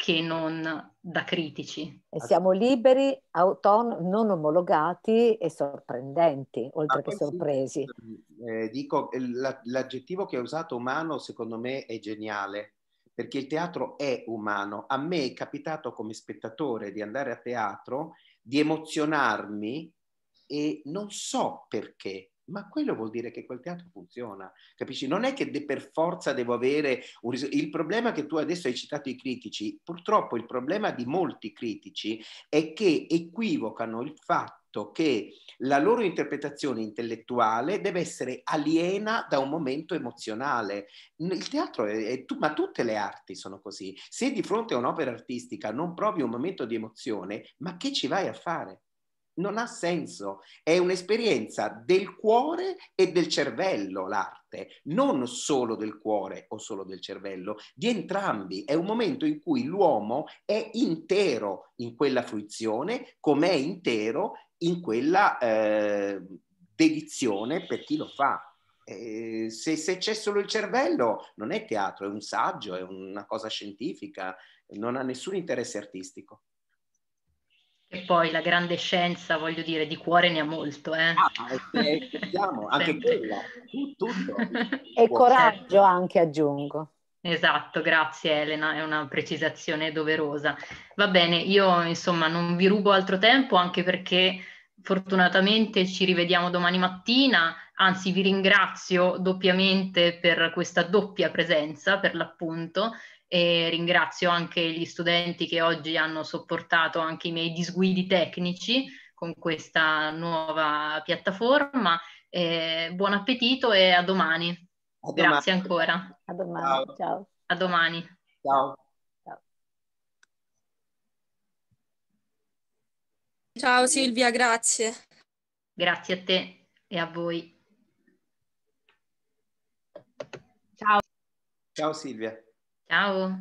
che non da critici. E siamo liberi, autonomi, non omologati e sorprendenti, oltre che sorpresi. Eh, dico, l'aggettivo che ha usato umano secondo me è geniale, perché il teatro è umano. A me è capitato come spettatore di andare a teatro, di emozionarmi e non so perché ma quello vuol dire che quel teatro funziona, capisci? Non è che de- per forza devo avere un risultato. Il problema che tu adesso hai citato i critici, purtroppo il problema di molti critici è che equivocano il fatto che la loro interpretazione intellettuale deve essere aliena da un momento emozionale. Il teatro, è, è tu, ma tutte le arti sono così. Se di fronte a un'opera artistica non provi un momento di emozione, ma che ci vai a fare? non ha senso, è un'esperienza del cuore e del cervello l'arte, non solo del cuore o solo del cervello, di entrambi, è un momento in cui l'uomo è intero in quella fruizione, come è intero in quella eh, dedizione per chi lo fa. Eh, se, se, c'è solo il cervello non è teatro, è un saggio, è una cosa scientifica, non ha nessun interesse artistico. E poi la grande scienza, voglio dire, di cuore ne ha molto, eh. Ah, eh, diciamo, [laughs] anche quella, tutto. [laughs] e coraggio anche aggiungo. Esatto, grazie Elena, è una precisazione doverosa. Va bene, io insomma non vi rubo altro tempo anche perché fortunatamente ci rivediamo domani mattina, anzi vi ringrazio doppiamente per questa doppia presenza per l'appunto e ringrazio anche gli studenti che oggi hanno sopportato anche i miei disguidi tecnici con questa nuova piattaforma. Eh, buon appetito e a domani. A domani. Grazie ancora. A domani. Ciao. Ciao. A domani. Ciao. Ciao Silvia, grazie. Grazie a te e a voi. Ciao. Ciao Silvia. Ciao.